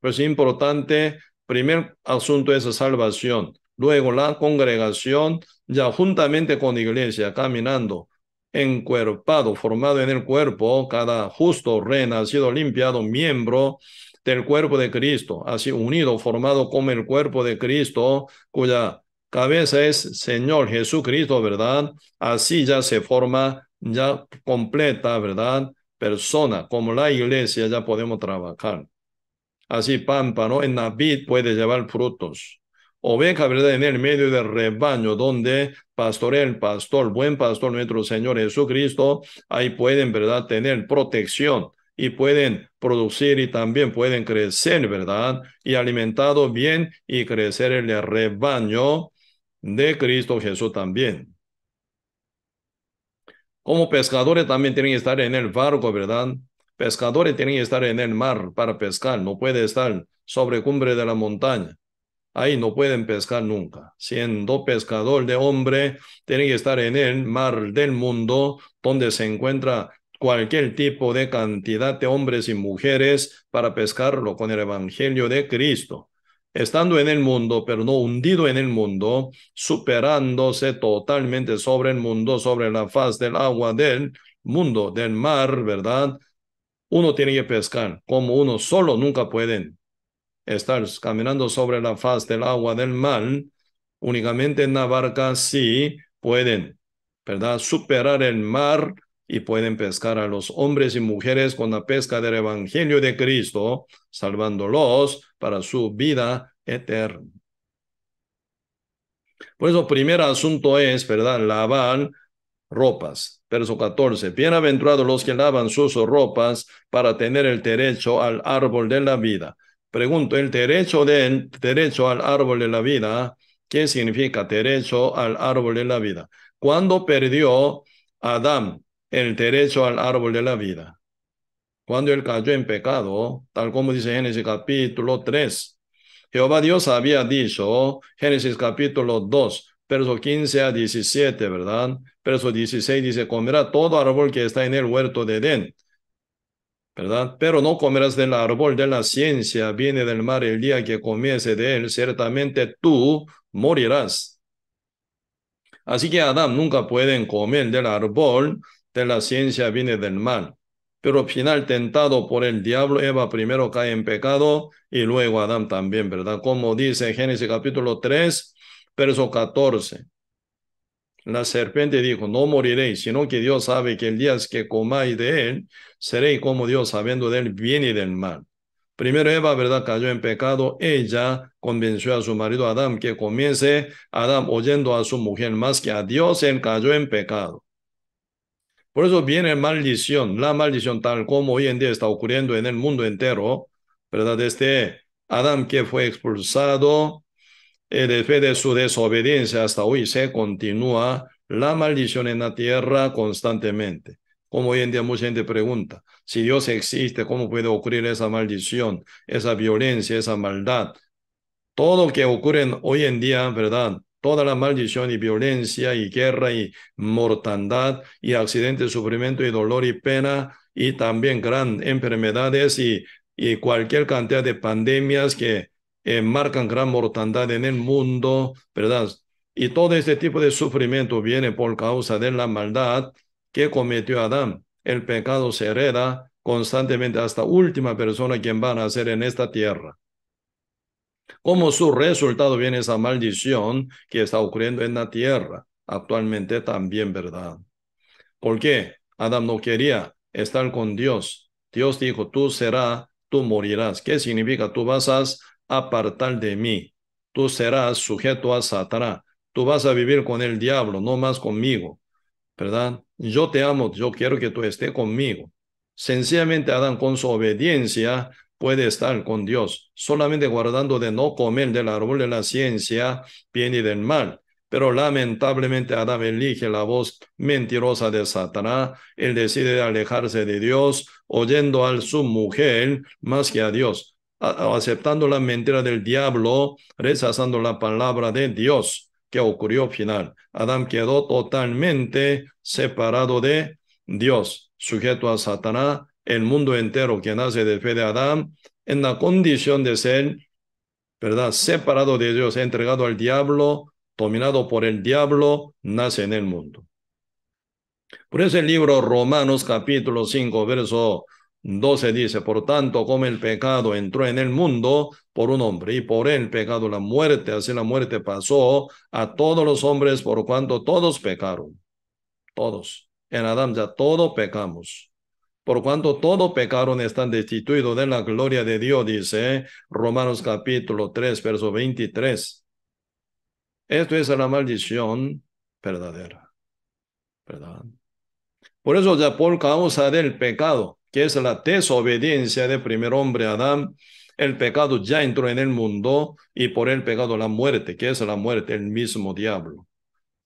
Pues, importante, primer asunto es salvación, luego la congregación, ya juntamente con la iglesia, caminando encuerpado, formado en el cuerpo, cada justo renacido, limpiado, miembro del cuerpo de Cristo, así unido, formado como el cuerpo de Cristo, cuya cabeza es Señor Jesucristo, ¿verdad? Así ya se forma, ya completa, ¿verdad? Persona, como la iglesia, ya podemos trabajar. Así ¿no? en la vid puede llevar frutos oveja verdad en el medio del rebaño donde pastorea el pastor, buen pastor nuestro Señor Jesucristo, ahí pueden, ¿verdad?, tener protección y pueden producir y también pueden crecer, ¿verdad? Y alimentado bien y crecer el rebaño de Cristo Jesús también. Como pescadores también tienen que estar en el barco, ¿verdad? Pescadores tienen que estar en el mar para pescar, no puede estar sobre cumbre de la montaña ahí no pueden pescar nunca. Siendo pescador de hombre, tiene que estar en el mar del mundo donde se encuentra cualquier tipo de cantidad de hombres y mujeres para pescarlo con el Evangelio de Cristo. Estando en el mundo, pero no hundido en el mundo, superándose totalmente sobre el mundo, sobre la faz del agua del mundo, del mar, ¿verdad? Uno tiene que pescar como uno solo, nunca pueden estar caminando sobre la faz del agua del mar únicamente en la barca sí pueden, ¿verdad? Superar el mar y pueden pescar a los hombres y mujeres con la pesca del Evangelio de Cristo, salvándolos para su vida eterna. Por eso, primer asunto es, ¿verdad? Lavar ropas. Verso 14. Bienaventurados los que lavan sus ropas para tener el derecho al árbol de la vida. Pregunto, el derecho, de, derecho al árbol de la vida, ¿qué significa derecho al árbol de la vida? ¿Cuándo perdió Adán el derecho al árbol de la vida? Cuando él cayó en pecado, tal como dice Génesis capítulo 3. Jehová Dios había dicho, Génesis capítulo 2, verso 15 a 17, ¿verdad? Verso 16 dice, comerá todo árbol que está en el huerto de Edén, ¿verdad? Pero no comerás del árbol de la ciencia, viene del mar el día que comiese de él, ciertamente tú morirás. Así que Adán nunca pueden comer del árbol de la ciencia, viene del mal. Pero al final, tentado por el diablo, Eva primero cae en pecado y luego Adán también, ¿verdad? Como dice Génesis capítulo 3, verso 14. La serpiente dijo, no moriréis, sino que Dios sabe que el día que comáis de él, seréis como Dios, sabiendo del bien y del mal. Primero Eva, ¿verdad? Cayó en pecado. Ella convenció a su marido Adam que comience, Adam, oyendo a su mujer más que a Dios, él cayó en pecado. Por eso viene maldición, la maldición tal como hoy en día está ocurriendo en el mundo entero, ¿verdad? Este Adam que fue expulsado en efecto, de su desobediencia hasta hoy se continúa la maldición en la tierra constantemente. Como hoy en día mucha gente pregunta, si Dios existe, ¿cómo puede ocurrir esa maldición, esa violencia, esa maldad? Todo lo que ocurre hoy en día, ¿verdad? Toda la maldición y violencia y guerra y mortandad y accidentes, sufrimiento y dolor y pena y también gran enfermedades y, y cualquier cantidad de pandemias que eh, marcan gran mortandad en el mundo, ¿verdad? Y todo este tipo de sufrimiento viene por causa de la maldad que cometió Adán. El pecado se hereda constantemente hasta última persona quien van a nacer en esta tierra. Como su resultado viene esa maldición que está ocurriendo en la tierra actualmente también, ¿verdad? qué? Adán no quería estar con Dios. Dios dijo, tú serás, tú morirás. ¿Qué significa? Tú vas a apartar de mí. Tú serás sujeto a Satanás. Tú vas a vivir con el diablo, no más conmigo. ¿Verdad? Yo te amo, yo quiero que tú estés conmigo. Sencillamente Adán con su obediencia puede estar con Dios, solamente guardando de no comer del árbol de la ciencia, bien y del mal. Pero lamentablemente Adán elige la voz mentirosa de Satanás. Él decide alejarse de Dios, oyendo a su mujer más que a Dios aceptando la mentira del diablo, rechazando la palabra de Dios. que ocurrió al final? Adán quedó totalmente separado de Dios, sujeto a Satanás, el mundo entero que nace de fe de Adán, en la condición de ser, ¿verdad? Separado de Dios, entregado al diablo, dominado por el diablo, nace en el mundo. Por eso el libro Romanos capítulo 5, verso 12 dice, por tanto, como el pecado entró en el mundo por un hombre y por el pecado la muerte, así la muerte pasó a todos los hombres por cuanto todos pecaron. Todos. En Adán ya todos pecamos. Por cuanto todos pecaron están destituidos de la gloria de Dios, dice Romanos capítulo 3, verso 23. Esto es la maldición verdadera. ¿Verdad? Por eso ya por causa del pecado, que es la desobediencia del primer hombre Adán, el pecado ya entró en el mundo y por el pecado la muerte, que es la muerte, el mismo diablo.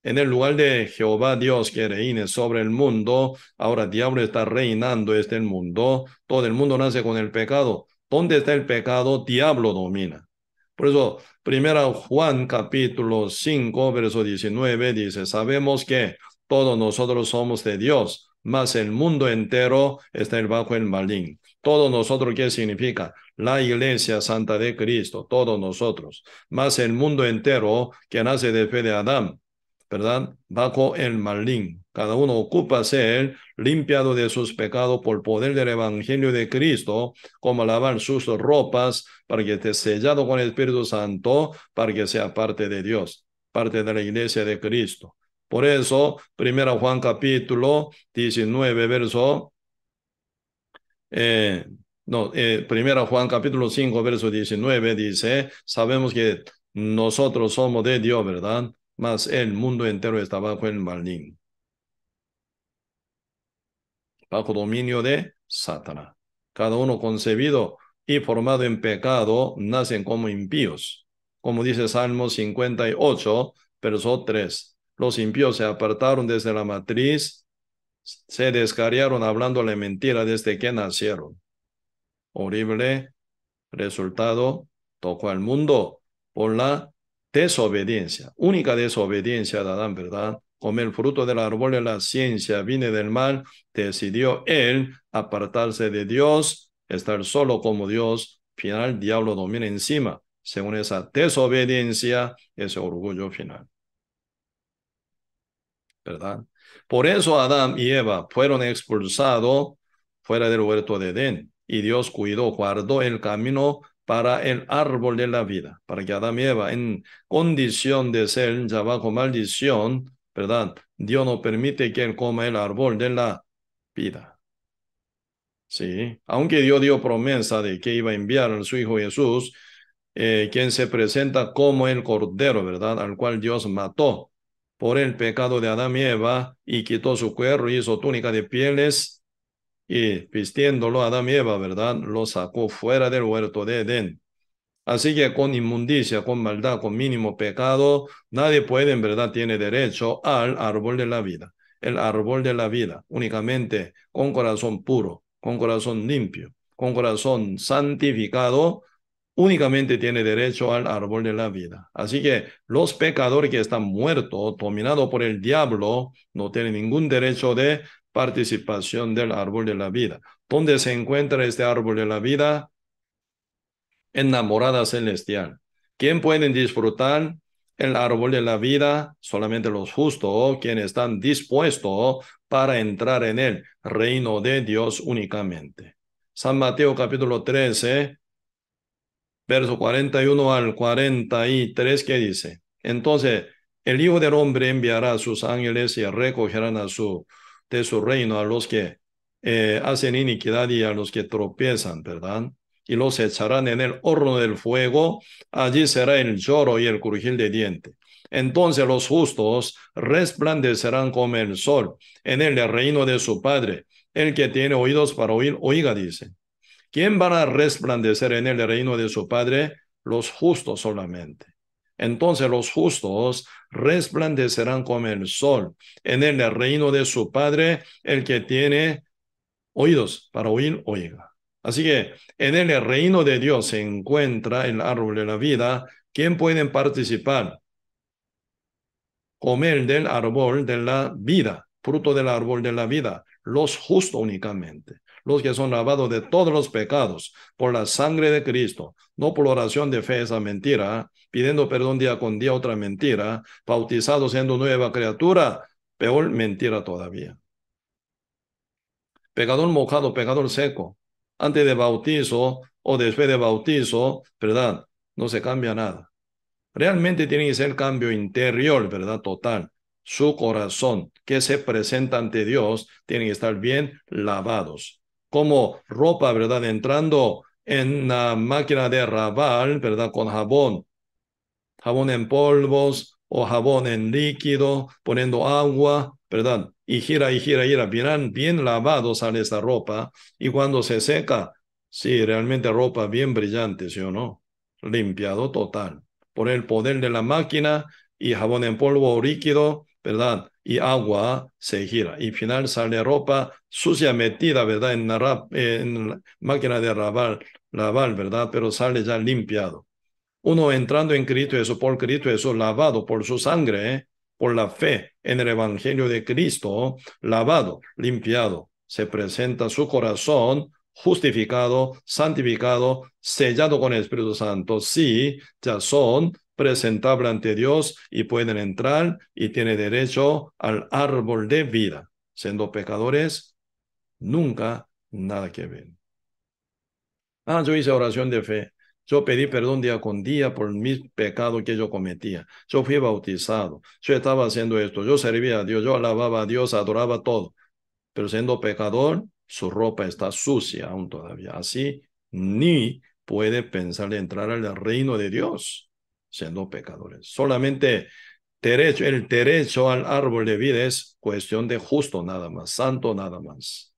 En el lugar de Jehová Dios que reine sobre el mundo, ahora diablo está reinando este mundo. Todo el mundo nace con el pecado. ¿Dónde está el pecado? Diablo domina. Por eso, 1 Juan capítulo 5, verso 19 dice, sabemos que todos nosotros somos de Dios mas el mundo entero está bajo el malín. Todos nosotros, ¿qué significa? La iglesia santa de Cristo, todos nosotros, más el mundo entero que nace de fe de Adán, ¿verdad? Bajo el malín. Cada uno ocupa ser limpiado de sus pecados por poder del Evangelio de Cristo, como lavar sus ropas para que esté sellado con el Espíritu Santo, para que sea parte de Dios, parte de la iglesia de Cristo. Por eso, primera Juan capítulo 19, verso, eh, no, eh, primera Juan capítulo 5, verso 19 dice, sabemos que nosotros somos de Dios, ¿verdad? Mas el mundo entero está bajo el maligno, bajo dominio de Satanás. Cada uno concebido y formado en pecado, nacen como impíos. Como dice Salmo 58, verso 3 los impíos se apartaron desde la matriz, se descarriaron la mentira desde que nacieron. Horrible resultado tocó al mundo por la desobediencia, única desobediencia de Adán, ¿verdad? Como el fruto del árbol de la ciencia, viene del mal, decidió él apartarse de Dios, estar solo como Dios, final el diablo domina encima, según esa desobediencia, ese orgullo final. ¿verdad? Por eso Adán y Eva fueron expulsados fuera del huerto de Edén y Dios cuidó, guardó el camino para el árbol de la vida, para que Adán y Eva, en condición de ser ya bajo maldición, ¿verdad? Dios no permite que él coma el árbol de la vida. Sí, aunque Dios dio promesa de que iba a enviar a su Hijo Jesús, eh, quien se presenta como el Cordero, ¿verdad? Al cual Dios mató por el pecado de Adam y Eva y quitó su cuero, hizo túnica de pieles y vistiéndolo Adam y Eva, ¿verdad? Lo sacó fuera del huerto de Edén. Así que con inmundicia, con maldad, con mínimo pecado, nadie puede, en verdad, tiene derecho al árbol de la vida. El árbol de la vida, únicamente con corazón puro, con corazón limpio, con corazón santificado, únicamente tiene derecho al árbol de la vida. Así que los pecadores que están muertos, dominados por el diablo, no tienen ningún derecho de participación del árbol de la vida. ¿Dónde se encuentra este árbol de la vida? En la morada celestial. ¿Quién puede disfrutar el árbol de la vida? Solamente los justos, quienes están dispuestos para entrar en el reino de Dios únicamente. San Mateo capítulo 13, verso 41 al 43, que dice, entonces el Hijo del Hombre enviará a sus ángeles y recogerán su, de su reino a los que eh, hacen iniquidad y a los que tropiezan, ¿verdad? Y los echarán en el horno del fuego, allí será el lloro y el crujir de diente. Entonces los justos resplandecerán como el sol en el reino de su Padre. El que tiene oídos para oír, oiga, dice. ¿Quién van a resplandecer en el reino de su Padre? Los justos solamente. Entonces los justos resplandecerán como el sol en el reino de su Padre, el que tiene oídos para oír, oiga. Así que en el reino de Dios se encuentra el árbol de la vida. ¿Quién pueden participar? Comer del árbol de la vida, fruto del árbol de la vida, los justos únicamente los que son lavados de todos los pecados por la sangre de Cristo, no por oración de fe esa mentira, pidiendo perdón día con día otra mentira, bautizado siendo nueva criatura, peor mentira todavía. Pecador mojado, pecador seco, antes de bautizo o después de bautizo, ¿verdad? No se cambia nada. Realmente tiene que ser cambio interior, ¿verdad? Total su corazón que se presenta ante Dios tiene que estar bien lavados como ropa, ¿verdad? Entrando en la máquina de rabal, ¿verdad? Con jabón, jabón en polvos o jabón en líquido, poniendo agua, ¿verdad? Y gira y gira y gira, bien, bien lavado sale esa ropa y cuando se seca, sí, realmente ropa bien brillante, ¿sí o no? Limpiado total por el poder de la máquina y jabón en polvo o líquido ¿verdad? Y agua se gira. Y final sale ropa sucia metida, ¿verdad? En la, máquina de lavar, lavar, ¿verdad? Pero sale ya limpiado. Uno entrando en Cristo eso por Cristo eso lavado por su sangre, ¿eh? por la fe en el Evangelio de Cristo, lavado, limpiado. Se presenta su corazón justificado, santificado, sellado con el Espíritu Santo. Sí, ya son presentable ante Dios y pueden entrar y tiene derecho al árbol de vida. Siendo pecadores, nunca nada que ver. Ah, yo hice oración de fe. Yo pedí perdón día con día por mi pecado que yo cometía. Yo fui bautizado. Yo estaba haciendo esto. Yo servía a Dios. Yo alababa a Dios, adoraba todo. Pero siendo pecador, su ropa está sucia aún todavía. Así ni puede pensar de entrar al reino de Dios siendo pecadores. Solamente derecho, el derecho al árbol de vida es cuestión de justo nada más, santo nada más.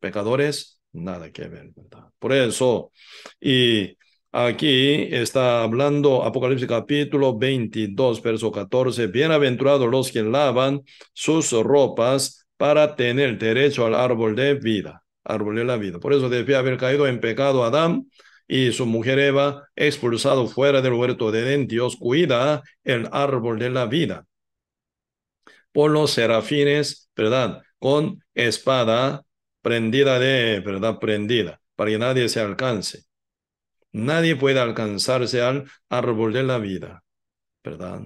Pecadores, nada que ver, ¿verdad? Por eso, y aquí está hablando Apocalipsis capítulo 22, verso 14, bienaventurados los que lavan sus ropas para tener derecho al árbol de vida, árbol de la vida. Por eso debía haber caído en pecado Adán, y su mujer Eva, expulsado fuera del huerto de Edén, Dios cuida el árbol de la vida. Por los serafines, ¿verdad? Con espada prendida de, ¿verdad? Prendida, para que nadie se alcance. Nadie puede alcanzarse al árbol de la vida, ¿verdad?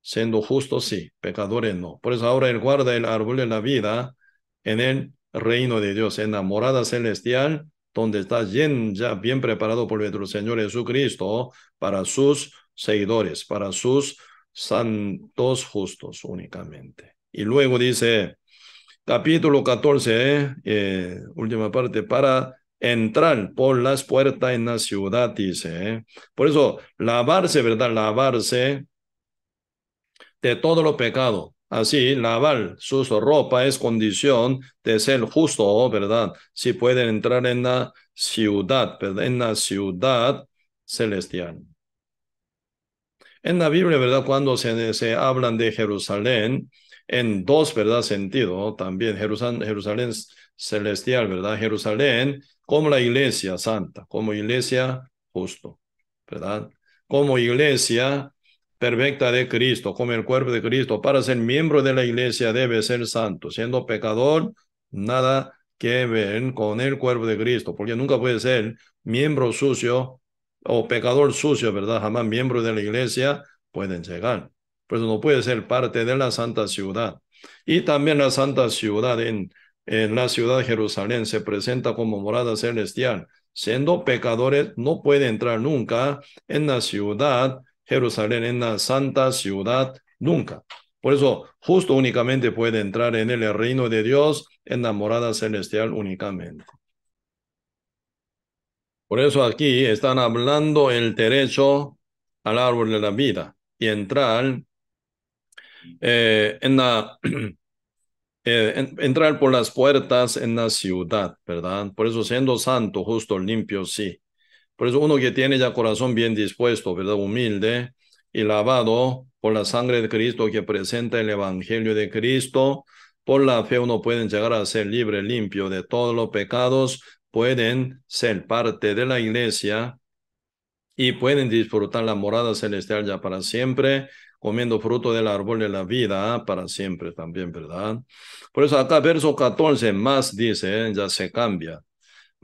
Siendo justo, sí, pecadores no. Por eso ahora Él guarda el árbol de la vida en el reino de Dios, en la morada celestial donde está bien, ya bien preparado por nuestro Señor Jesucristo para sus seguidores, para sus santos justos únicamente. Y luego dice, capítulo 14, eh, eh, última parte, para entrar por las puertas en la ciudad, dice. Eh. Por eso, lavarse, ¿verdad? Lavarse de todo lo pecado Así, lavar su ropa es condición de ser justo, ¿verdad? Si pueden entrar en la ciudad, ¿verdad? En la ciudad celestial. En la Biblia, ¿verdad? Cuando se, se hablan de Jerusalén, en dos, ¿verdad? Sentido, también Jerusalén, Jerusalén celestial, ¿verdad? Jerusalén como la iglesia santa, como iglesia justo, ¿verdad? Como iglesia perfecta de Cristo, como el cuerpo de Cristo. Para ser miembro de la iglesia debe ser santo. Siendo pecador, nada que ver con el cuerpo de Cristo, porque nunca puede ser miembro sucio o pecador sucio, ¿verdad? Jamás miembro de la iglesia pueden llegar. Pues no puede ser parte de la santa ciudad. Y también la santa ciudad en, en la ciudad de Jerusalén se presenta como morada celestial. Siendo pecadores, no puede entrar nunca en la ciudad Jerusalén en la santa ciudad nunca. Por eso, justo únicamente puede entrar en el reino de Dios en la morada celestial únicamente. Por eso aquí están hablando el derecho al árbol de la vida y entrar eh, en la eh, entrar por las puertas en la ciudad, ¿verdad? Por eso siendo santo, justo, limpio, sí. Por eso uno que tiene ya corazón bien dispuesto, ¿verdad? Humilde y lavado por la sangre de Cristo que presenta el Evangelio de Cristo, por la fe uno puede llegar a ser libre, limpio de todos los pecados, pueden ser parte de la iglesia y pueden disfrutar la morada celestial ya para siempre, comiendo fruto del árbol de la vida para siempre también, ¿verdad? Por eso acá verso 14 más dice, ¿eh? ya se cambia.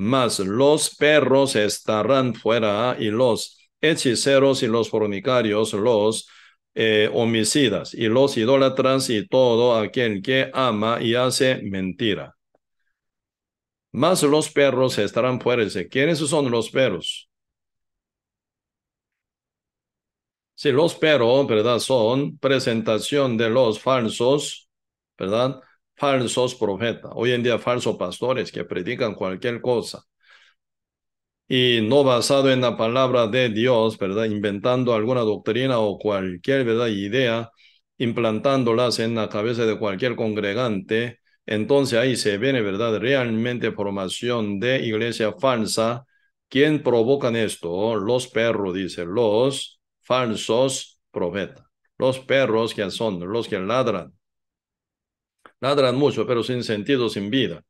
Mas los perros estarán fuera y los hechiceros y los fornicarios, los eh, homicidas y los idólatras y todo aquel que ama y hace mentira. Mas los perros estarán fuera. ¿Quiénes son los perros? Si los perros, ¿verdad? Son presentación de los falsos, ¿verdad? falsos profetas, hoy en día falsos pastores que predican cualquier cosa y no basado en la palabra de Dios, ¿verdad? Inventando alguna doctrina o cualquier, ¿verdad? Idea, implantándolas en la cabeza de cualquier congregante, entonces ahí se viene, ¿verdad? Realmente formación de iglesia falsa. ¿Quién provocan esto? Los perros, dice, los falsos profetas. Los perros que son, los que ladran. Ladran mucho, pero sin sentido, sin vida,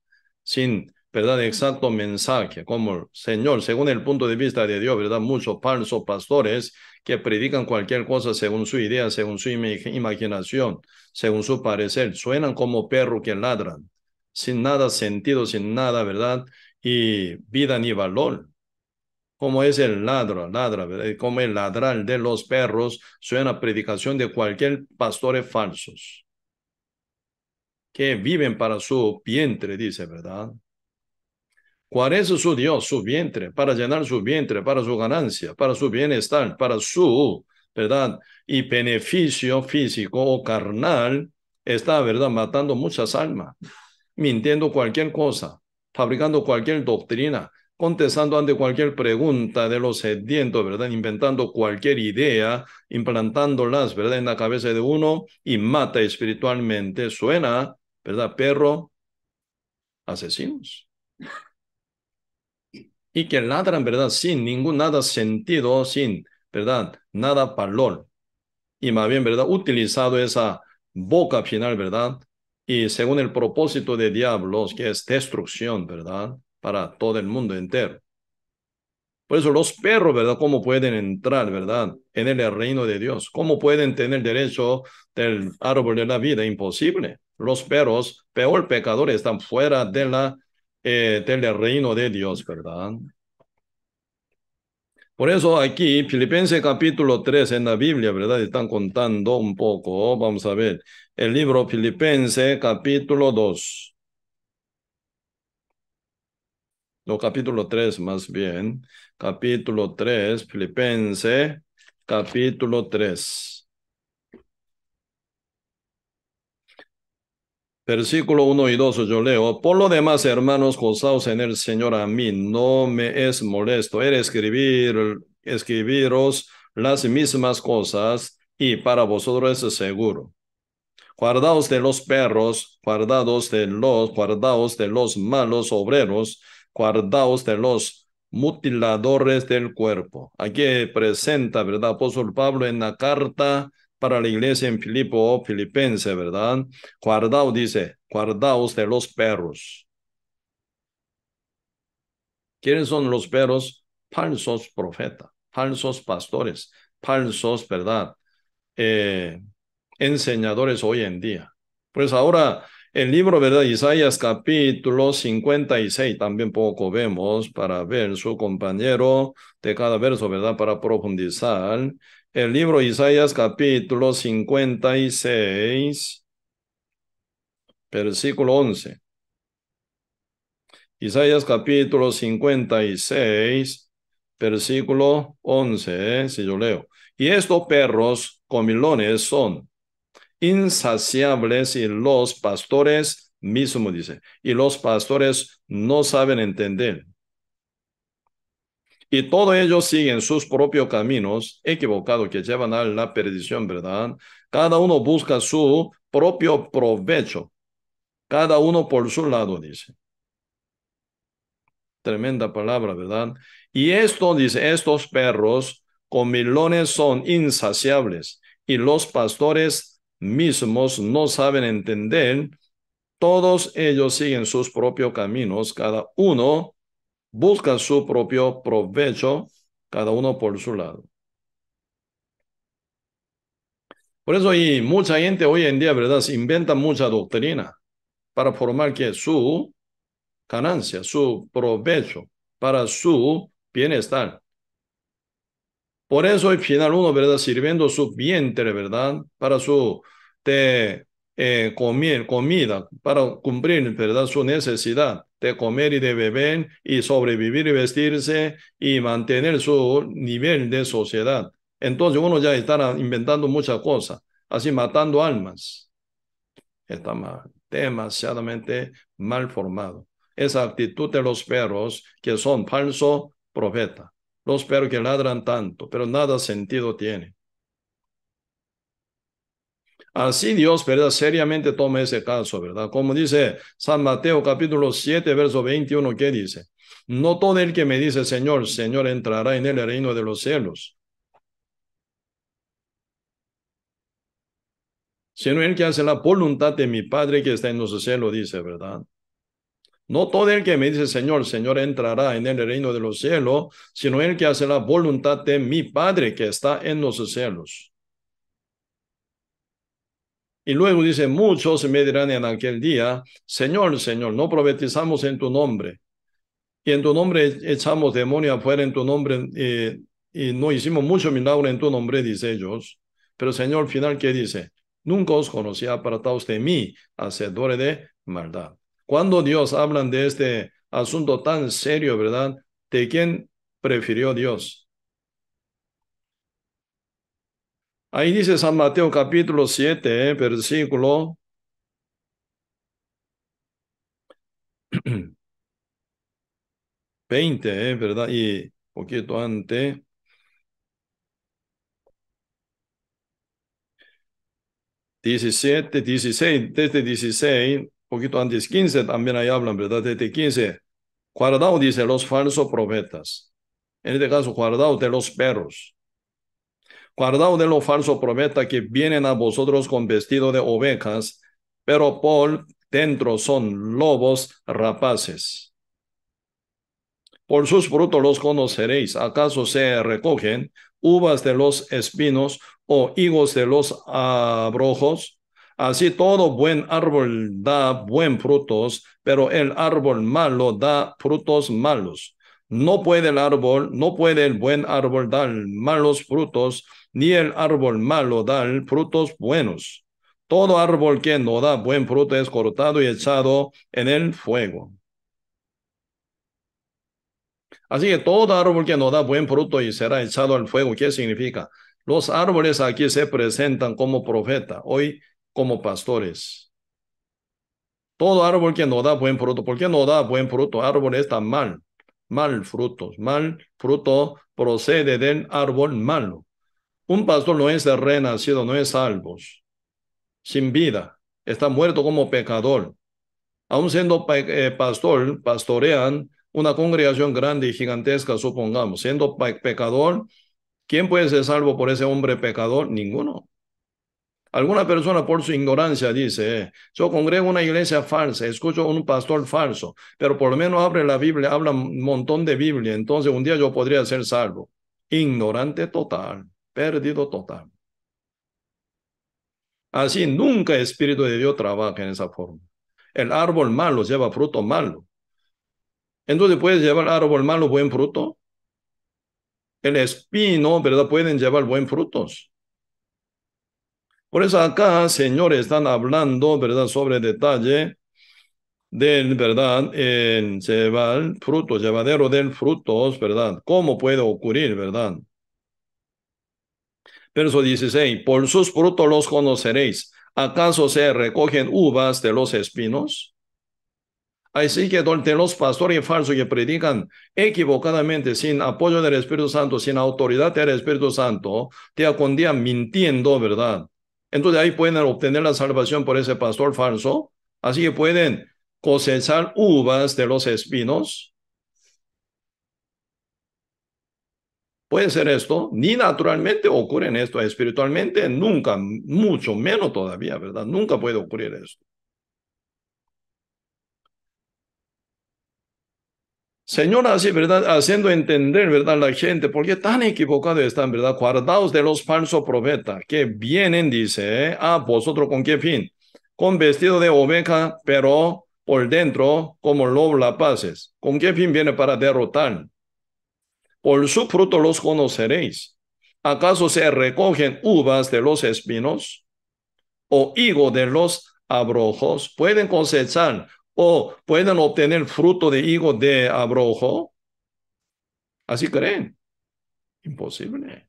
sin, ¿verdad?, exacto mensaje, como Señor, según el punto de vista de Dios, ¿verdad?, muchos falsos pastores que predican cualquier cosa según su idea, según su imaginación, según su parecer, suenan como perros que ladran, sin nada sentido, sin nada, ¿verdad?, y vida ni valor como es el ladra, ladra, ¿verdad? como el ladral de los perros, suena predicación de cualquier pastores falsos que viven para su vientre, dice, ¿verdad? ¿Cuál es su Dios? Su vientre, para llenar su vientre, para su ganancia, para su bienestar, para su, ¿verdad? Y beneficio físico o carnal, está, ¿verdad? Matando muchas almas, mintiendo cualquier cosa, fabricando cualquier doctrina, contestando ante cualquier pregunta de los sedientos, ¿verdad? Inventando cualquier idea, implantándolas, ¿verdad? En la cabeza de uno y mata espiritualmente. Suena, ¿verdad? Perro, asesinos. Y que ladran, ¿verdad? Sin ningún nada sentido, sin, ¿verdad? Nada valor. Y más bien, ¿verdad? Utilizado esa boca final, ¿verdad? Y según el propósito de diablos, que es destrucción, ¿verdad? para todo el mundo entero. Por eso los perros, ¿verdad? ¿Cómo pueden entrar, ¿verdad? En el reino de Dios. ¿Cómo pueden tener derecho del árbol de la vida? Imposible. Los perros, peor pecadores, están fuera de la, eh, del reino de Dios, ¿verdad? Por eso aquí, Filipenses capítulo 3 en la Biblia, ¿verdad? Están contando un poco. Vamos a ver. El libro Filipenses capítulo 2. capítulo 3 más bien, capítulo 3, Filipense, capítulo 3. Versículo 1 y 2 yo leo, por lo demás, hermanos, gozaos en el Señor a mí, no me es molesto el escribir, escribiros las mismas cosas y para vosotros es seguro. Guardaos de los perros, guardaos de los, guardaos de los malos obreros, guardaos de los mutiladores del cuerpo. Aquí presenta, ¿verdad? Apóstol Pablo en la carta para la iglesia en Filipo o Filipense, ¿verdad? Guardaos, dice, guardaos de los perros. ¿Quiénes son los perros? Falsos profetas, falsos pastores, falsos, ¿verdad? Eh, enseñadores hoy en día. Pues ahora el libro, ¿verdad? Isaías capítulo 56, también poco vemos para ver su compañero de cada verso, ¿verdad? Para profundizar. El libro Isaías capítulo 56, versículo 11. Isaías capítulo 56, versículo 11, ¿eh? si yo leo. Y estos perros comilones son insaciables y los pastores, mismo dice, y los pastores no saben entender. Y todos ellos siguen sus propios caminos equivocado que llevan a la perdición, ¿verdad? Cada uno busca su propio provecho, cada uno por su lado, dice. Tremenda palabra, ¿verdad? Y esto dice, estos perros con milones son insaciables y los pastores mismos no saben entender, todos ellos siguen sus propios caminos, cada uno busca su propio provecho, cada uno por su lado. Por eso y mucha gente hoy en día, ¿verdad? Se inventa mucha doctrina para formar que su ganancia, su provecho, para su bienestar. Por eso al final uno, ¿verdad? Sirviendo su vientre, ¿verdad? Para su de, eh, comer, comida, para cumplir, ¿verdad? Su necesidad de comer y de beber y sobrevivir y vestirse y mantener su nivel de sociedad. Entonces uno ya está inventando muchas cosas, así matando almas. Está mal, demasiadamente mal formado. Esa actitud de los perros que son falso profetas. Los perros que ladran tanto, pero nada sentido tiene. Así Dios, ¿verdad? Seriamente toma ese caso, ¿verdad? Como dice San Mateo capítulo 7, verso 21, ¿qué dice? No todo el que me dice Señor, Señor entrará en el reino de los cielos, sino el que hace la voluntad de mi Padre que está en los cielos, dice, ¿verdad? No todo el que me dice Señor, Señor entrará en el reino de los cielos, sino el que hace la voluntad de mi Padre que está en los cielos. Y luego dice, muchos me dirán en aquel día, Señor, Señor, no profetizamos en tu nombre. Y en tu nombre echamos demonio afuera, en tu nombre, eh, y no hicimos mucho milagro en tu nombre, dice ellos. Pero Señor, final, ¿qué dice? Nunca os conocí apartados de mí, hacedores de maldad. Cuando Dios habla de este asunto tan serio, ¿verdad? ¿De quién prefirió Dios? Ahí dice San Mateo capítulo 7, eh, versículo 20, eh, ¿verdad? Y poquito antes. Diecisiete, dieciséis, desde dieciséis poquito antes 15 también ahí hablan, ¿verdad? de 15, guardado, dice, los falsos profetas. En este caso, guardaos de los perros. Guardaos de los falsos profetas que vienen a vosotros con vestido de ovejas, pero por dentro son lobos rapaces. Por sus frutos los conoceréis. ¿Acaso se recogen uvas de los espinos o higos de los abrojos? Así todo buen árbol da buen frutos, pero el árbol malo da frutos malos. No puede el árbol, no puede el buen árbol dar malos frutos, ni el árbol malo dar frutos buenos. Todo árbol que no da buen fruto es cortado y echado en el fuego. Así que todo árbol que no da buen fruto y será echado al fuego, ¿qué significa? Los árboles aquí se presentan como profeta. Hoy como pastores. Todo árbol que no da buen fruto, porque no da buen fruto, árbol está mal, mal frutos, mal fruto procede del árbol malo. Un pastor no es renacido, no es salvo, sin vida, está muerto como pecador. Aún siendo eh, pastor, pastorean una congregación grande y gigantesca, supongamos. Siendo pecador, ¿quién puede ser salvo por ese hombre pecador? Ninguno. Alguna persona por su ignorancia dice, eh, yo congrego una iglesia falsa, escucho a un pastor falso, pero por lo menos abre la Biblia, habla un montón de Biblia, entonces un día yo podría ser salvo. Ignorante total, perdido total. Así nunca el Espíritu de Dios trabaja en esa forma. El árbol malo lleva fruto malo. Entonces, ¿puedes llevar árbol malo buen fruto? El espino, ¿verdad? Pueden llevar buen frutos. Por eso acá, señores, están hablando, ¿verdad?, sobre detalle del, ¿verdad?, el llevar frutos, llevadero del frutos, ¿verdad? ¿Cómo puede ocurrir, verdad? Verso 16, por sus frutos los conoceréis. ¿Acaso se recogen uvas de los espinos? Así que donde los pastores falsos que predican equivocadamente, sin apoyo del Espíritu Santo, sin autoridad del Espíritu Santo, te acondían mintiendo, ¿verdad? Entonces ahí pueden obtener la salvación por ese pastor falso. Así que pueden cosechar uvas de los espinos. Puede ser esto, ni naturalmente ocurre esto, espiritualmente nunca, mucho menos todavía, ¿verdad? Nunca puede ocurrir esto. Señor, así, ¿verdad? Haciendo entender, ¿verdad? La gente, ¿por porque tan equivocado están, ¿verdad? Guardaos de los falsos profetas que vienen, dice, ¿eh? a ah, vosotros con qué fin? Con vestido de oveja, pero por dentro como lobo la pases. ¿Con qué fin viene para derrotar? Por su fruto los conoceréis. ¿Acaso se recogen uvas de los espinos o higo de los abrojos? Pueden cosechar o puedan obtener fruto de higo de abrojo. Así creen. Imposible.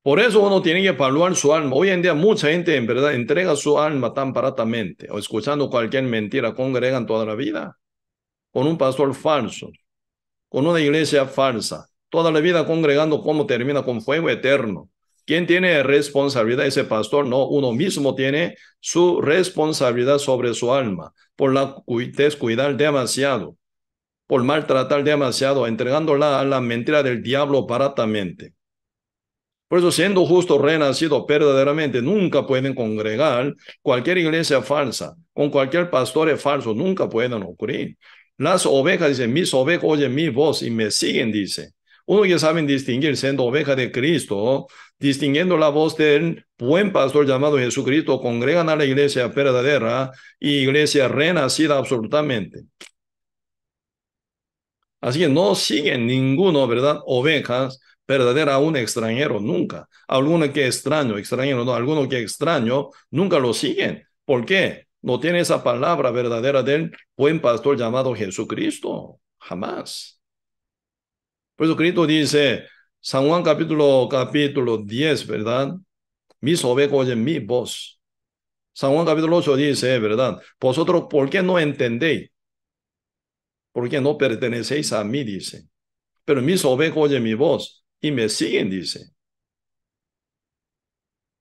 Por eso uno tiene que evaluar su alma. Hoy en día mucha gente en verdad entrega su alma tan baratamente o escuchando cualquier mentira, congregan toda la vida con un pastor falso, con una iglesia falsa, toda la vida congregando como termina con fuego eterno. ¿Quién tiene responsabilidad? Ese pastor, no, uno mismo tiene su responsabilidad sobre su alma por la descuidar demasiado, por maltratar demasiado, entregándola a la mentira del diablo baratamente. Por eso, siendo justo, renacido verdaderamente, nunca pueden congregar cualquier iglesia falsa, con cualquier pastor falso, nunca pueden ocurrir. Las ovejas dicen, mis ovejas oyen mi voz y me siguen, dice. Uno que saben distinguir siendo oveja de Cristo, distinguiendo la voz del buen pastor llamado Jesucristo, congregan a la iglesia verdadera y iglesia renacida absolutamente. Así que no siguen ninguno, ¿verdad? Ovejas verdadera a un extranjero, nunca. Alguno que extraño, extranjero, no, alguno que extraño, nunca lo siguen. ¿Por qué? No tiene esa palabra verdadera del buen pastor llamado Jesucristo. Jamás. Por eso Cristo dice, San Juan capítulo, capítulo 10, ¿verdad? Mis ovejas oyen mi voz. San Juan capítulo 8 dice, ¿verdad? Vosotros, ¿por qué no entendéis? ¿Por qué no pertenecéis a mí? Dice. Pero mis ovejas oyen mi voz y me siguen, dice.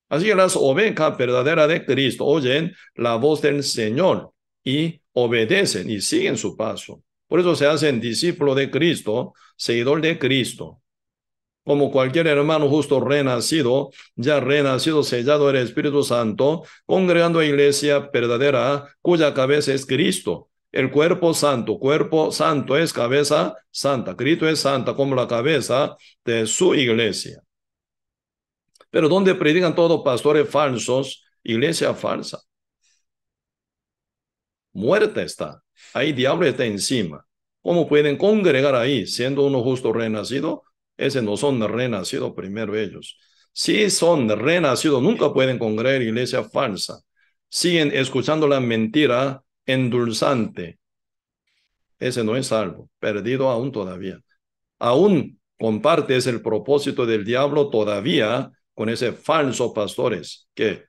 Así que las ovejas verdaderas de Cristo oyen la voz del Señor y obedecen y siguen su paso. Por eso se hacen discípulos de Cristo, seguidor de Cristo. Como cualquier hermano justo renacido, ya renacido, sellado el Espíritu Santo, congregando a iglesia verdadera, cuya cabeza es Cristo. El cuerpo santo, cuerpo santo es cabeza santa. Cristo es santa como la cabeza de su iglesia. Pero donde predican todos pastores falsos, iglesia falsa. Muerta está ahí diablo está encima. ¿Cómo pueden congregar ahí siendo uno justo renacido? Ese no son renacidos primero ellos. Si son renacidos, nunca pueden congregar iglesia falsa. Siguen escuchando la mentira endulzante. Ese no es salvo, perdido aún todavía. Aún compartes el propósito del diablo todavía con ese falso pastores que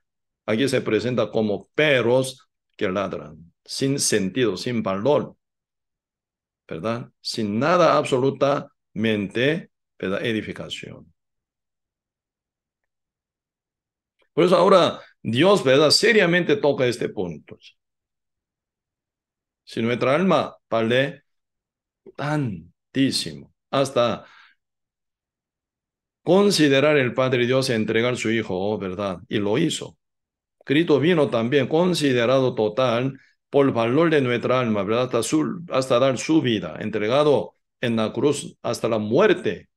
aquí se presenta como perros que ladran sin sentido, sin valor, ¿verdad? Sin nada absolutamente, ¿verdad? Edificación. Por eso ahora Dios, ¿verdad? Seriamente toca este punto. Si nuestra alma vale tantísimo, hasta considerar el Padre Dios entregar su Hijo, oh, ¿verdad? Y lo hizo. Cristo vino también considerado total por valor de nuestra alma, ¿verdad? Hasta, hasta dar su vida, entregado en la cruz hasta la muerte,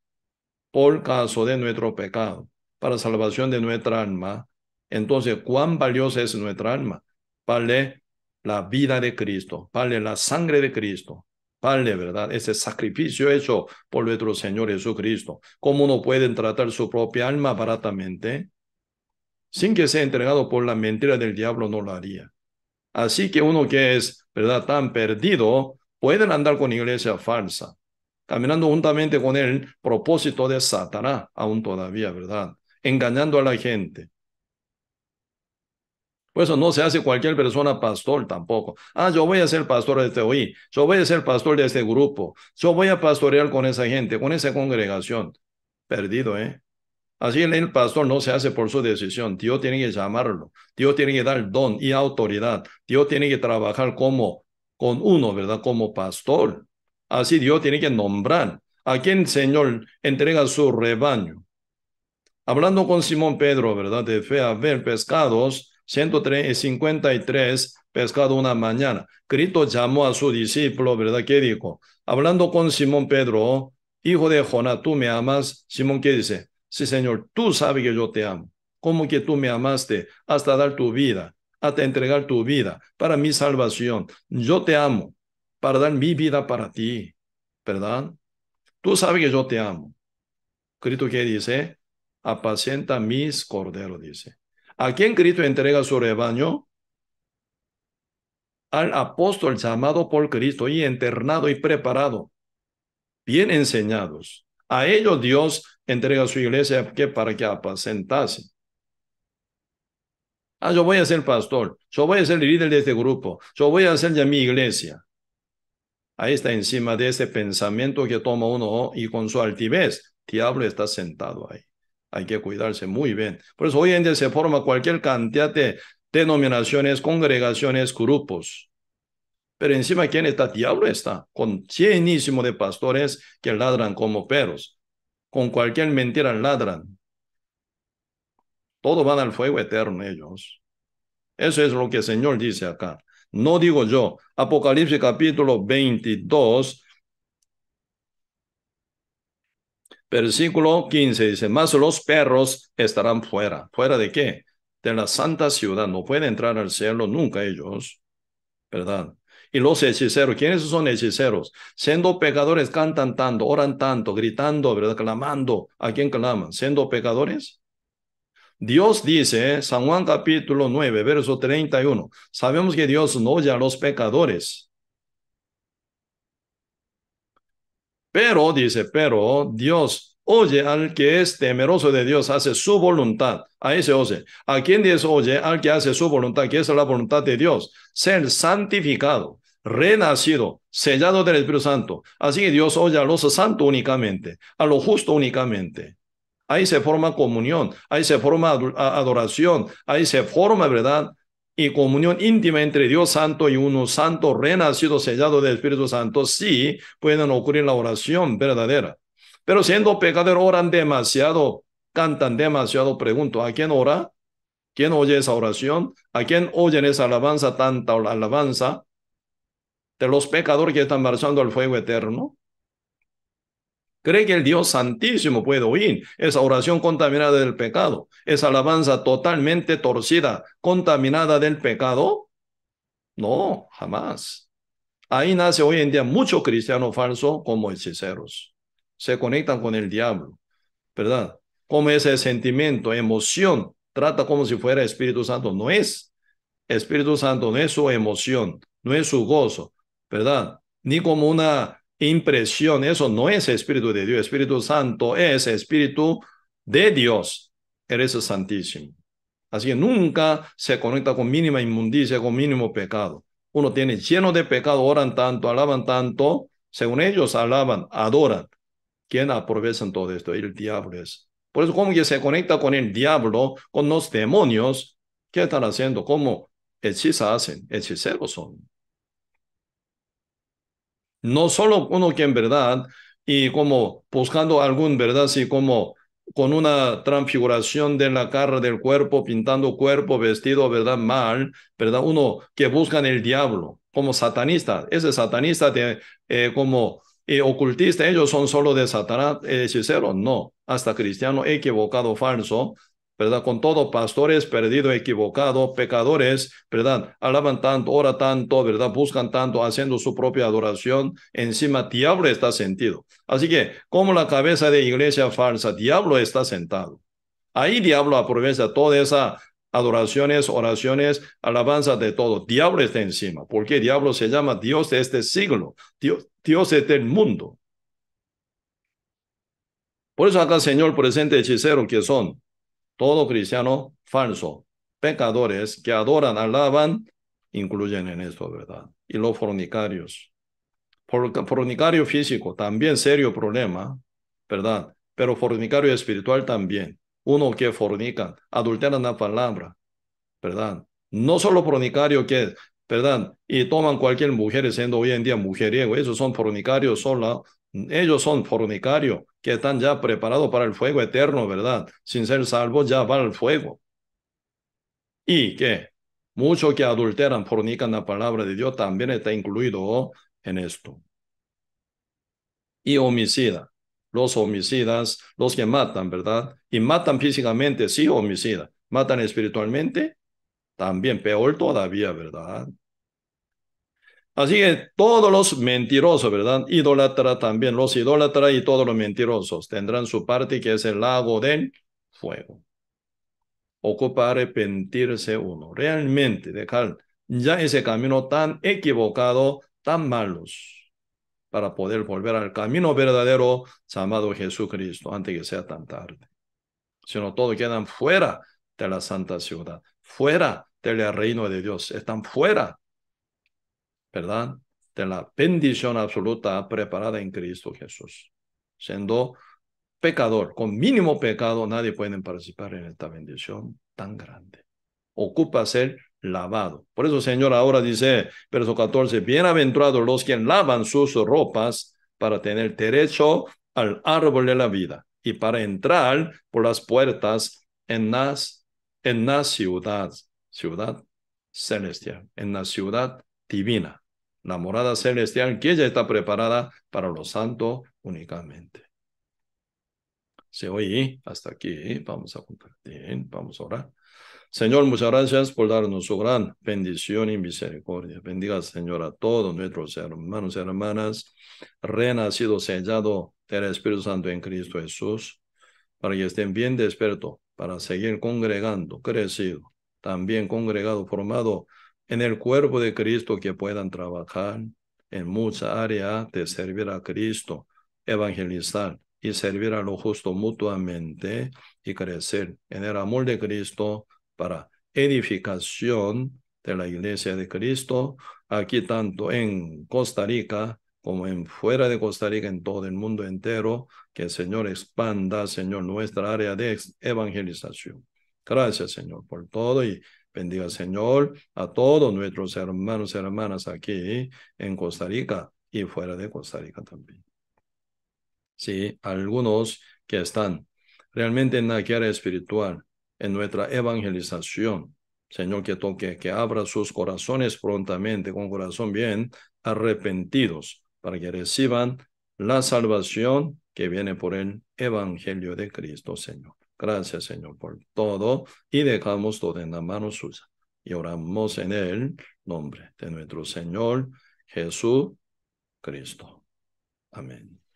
por caso de nuestro pecado, para salvación de nuestra alma. Entonces, ¿cuán valiosa es nuestra alma? Vale la vida de Cristo, vale la sangre de Cristo, vale, ¿verdad? Ese sacrificio hecho por nuestro Señor Jesucristo. ¿Cómo uno puede tratar su propia alma baratamente? Sin que sea entregado por la mentira del diablo, no lo haría. Así que uno que es, ¿verdad?, tan perdido, puede andar con iglesia falsa, caminando juntamente con el propósito de Satanás, aún todavía, ¿verdad? Engañando a la gente. Por eso no se hace cualquier persona pastor tampoco. Ah, yo voy a ser pastor de este hoy, yo voy a ser pastor de este grupo, yo voy a pastorear con esa gente, con esa congregación. Perdido, ¿eh? Así el pastor no se hace por su decisión. Dios tiene que llamarlo. Dios tiene que dar don y autoridad. Dios tiene que trabajar como con uno, ¿verdad? Como pastor. Así Dios tiene que nombrar a quien el Señor entrega su rebaño. Hablando con Simón Pedro, ¿verdad? De fe a ver pescados, 153 eh, pescado una mañana. Cristo llamó a su discípulo, ¿verdad? ¿Qué dijo? Hablando con Simón Pedro, hijo de Jonás, ¿tú me amas? Simón, ¿qué dice? Sí, Señor, tú sabes que yo te amo, como que tú me amaste hasta dar tu vida, hasta entregar tu vida para mi salvación. Yo te amo para dar mi vida para ti, ¿verdad? Tú sabes que yo te amo. Cristo ¿qué dice, apacienta mis corderos, dice. ¿A quién Cristo entrega su rebaño? Al apóstol llamado por Cristo y internado y preparado, bien enseñados, a ellos Dios entrega su iglesia para que apacentase. Ah, yo voy a ser pastor, yo voy a ser líder de este grupo, yo voy a hacer ya mi iglesia. Ahí está encima de ese pensamiento que toma uno oh, y con su altivez, diablo está sentado ahí. Hay que cuidarse muy bien. Por eso hoy en día se forma cualquier cantidad de denominaciones, congregaciones, grupos. Pero encima, ¿quién está? Diablo está, con cienísimo de pastores que ladran como perros. Con cualquier mentira ladran. Todo van al fuego eterno ellos. Eso es lo que el Señor dice acá. No digo yo. Apocalipsis capítulo 22, versículo 15 dice, más los perros estarán fuera. ¿Fuera de qué? De la santa ciudad. No pueden entrar al cielo nunca ellos. ¿Verdad? Y los hechiceros, ¿quiénes son hechiceros? Siendo pecadores, cantan tanto, oran tanto, gritando, ¿verdad? Clamando. ¿A quién claman? Siendo pecadores. Dios dice, San Juan capítulo 9, verso 31, sabemos que Dios no oye a los pecadores. Pero, dice, pero Dios Oye al que es temeroso de Dios, hace su voluntad. Ahí se oye. ¿A quién dios oye? Al que hace su voluntad, que es la voluntad de Dios. Ser santificado, renacido, sellado del Espíritu Santo. Así que Dios oye a los santos únicamente, a lo justo únicamente. Ahí se forma comunión, ahí se forma adoración, ahí se forma, ¿verdad? Y comunión íntima entre Dios Santo y uno santo, renacido, sellado del Espíritu Santo. Sí, pueden ocurrir la oración verdadera. Pero siendo pecadores oran demasiado, cantan demasiado. Pregunto, ¿a quién ora? ¿Quién oye esa oración? ¿A quién oyen esa alabanza, tanta o la alabanza? De los pecadores que están marchando al fuego eterno. ¿Cree que el Dios Santísimo puede oír esa oración contaminada del pecado? ¿Esa alabanza totalmente torcida, contaminada del pecado? No, jamás. Ahí nace hoy en día mucho cristiano falso como hechiceros se conectan con el diablo, ¿verdad? Como ese sentimiento, emoción, trata como si fuera Espíritu Santo, no es. Espíritu Santo no es su emoción, no es su gozo, ¿verdad? Ni como una impresión, eso no es Espíritu de Dios. Espíritu Santo es Espíritu de Dios. Eres santísimo. Así que nunca se conecta con mínima inmundicia, con mínimo pecado. Uno tiene lleno de pecado, oran tanto, alaban tanto, según ellos alaban, adoran, ¿Quién aprovechan todo esto, el diablo es. Por eso, como que se conecta con el diablo, con los demonios, ¿qué están haciendo? Como hechizas hacen, hechiceros son. No solo uno que en verdad, y como buscando algún verdad, así como con una transfiguración de la cara del cuerpo, pintando cuerpo, vestido, ¿verdad? Mal, ¿verdad? Uno que buscan el diablo como satanista, ese satanista eh, como y ocultistas, ¿eh? ellos son solo de Satanás, eh, hechiceros, no, hasta cristiano equivocado, falso, ¿verdad? Con todo, pastores perdido, equivocado, pecadores, ¿verdad? Alaban tanto, ora tanto, ¿verdad? Buscan tanto, haciendo su propia adoración. Encima, diablo está sentido. Así que, como la cabeza de iglesia falsa, diablo está sentado. Ahí diablo aprovecha toda esa adoraciones, oraciones, alabanzas de todo. Diablo está encima, porque diablo se llama Dios de este siglo, Dios, Dios del mundo. Por eso acá Señor presente hechicero, que son todo cristiano falso, pecadores que adoran, alaban, incluyen en esto, ¿verdad? Y los fornicarios. fornicario físico, también serio problema, ¿verdad? Pero fornicario espiritual también uno que fornican, adulteran la palabra, ¿verdad? No solo fornicarios que, ¿verdad? Y toman cualquier mujer siendo hoy en día mujeriego, ellos son fornicarios, ellos son fornicarios que están ya preparados para el fuego eterno, ¿verdad? Sin ser salvos ya va al fuego. Y que muchos que adulteran, fornican la palabra de Dios también está incluido en esto. Y homicida los homicidas, los que matan, ¿verdad? Y matan físicamente, sí, homicida. Matan espiritualmente, también peor todavía, ¿verdad? Así que todos los mentirosos, ¿verdad? Idólatra también, los idólatras y todos los mentirosos tendrán su parte que es el lago del fuego. Ocupa arrepentirse uno, realmente dejar ya ese camino tan equivocado, tan malos para poder volver al camino verdadero llamado Jesucristo antes que sea tan tarde. Sino todos quedan fuera de la santa ciudad, fuera del reino de Dios, están fuera, ¿verdad? De la bendición absoluta preparada en Cristo Jesús. Siendo pecador, con mínimo pecado, nadie puede participar en esta bendición tan grande. Ocupa ser lavado. Por eso, Señor, ahora dice, verso 14, bienaventurados los que lavan sus ropas para tener derecho al árbol de la vida y para entrar por las puertas en las, en la ciudad, ciudad celestial, en la ciudad divina, la morada celestial que ya está preparada para los santos únicamente. Se oye hasta aquí, vamos a compartir, vamos a orar. Señor, muchas gracias por darnos su gran bendición y misericordia. Bendiga, Señor, a todos nuestros hermanos y hermanas, renacido, sellado del Espíritu Santo en Cristo Jesús, para que estén bien despertos. para seguir congregando, crecido, también congregado, formado en el cuerpo de Cristo, que puedan trabajar en mucha área, de servir a Cristo, evangelizar y servir a lo justo mutuamente y crecer en el amor de Cristo para edificación de la Iglesia de Cristo, aquí tanto en Costa Rica como en fuera de Costa Rica, en todo el mundo entero, que el Señor expanda, Señor, nuestra área de evangelización. Gracias, Señor, por todo y bendiga, Señor, a todos nuestros hermanos y hermanas aquí en Costa Rica y fuera de Costa Rica también. Sí, algunos que están realmente en la guerra espiritual, en nuestra evangelización. Señor, que toque, que abra sus corazones prontamente, con corazón bien arrepentidos, para que reciban la salvación que viene por el Evangelio de Cristo, Señor. Gracias, Señor, por todo y dejamos todo en la mano suya. Y oramos en el nombre de nuestro Señor Jesús Cristo. Amén.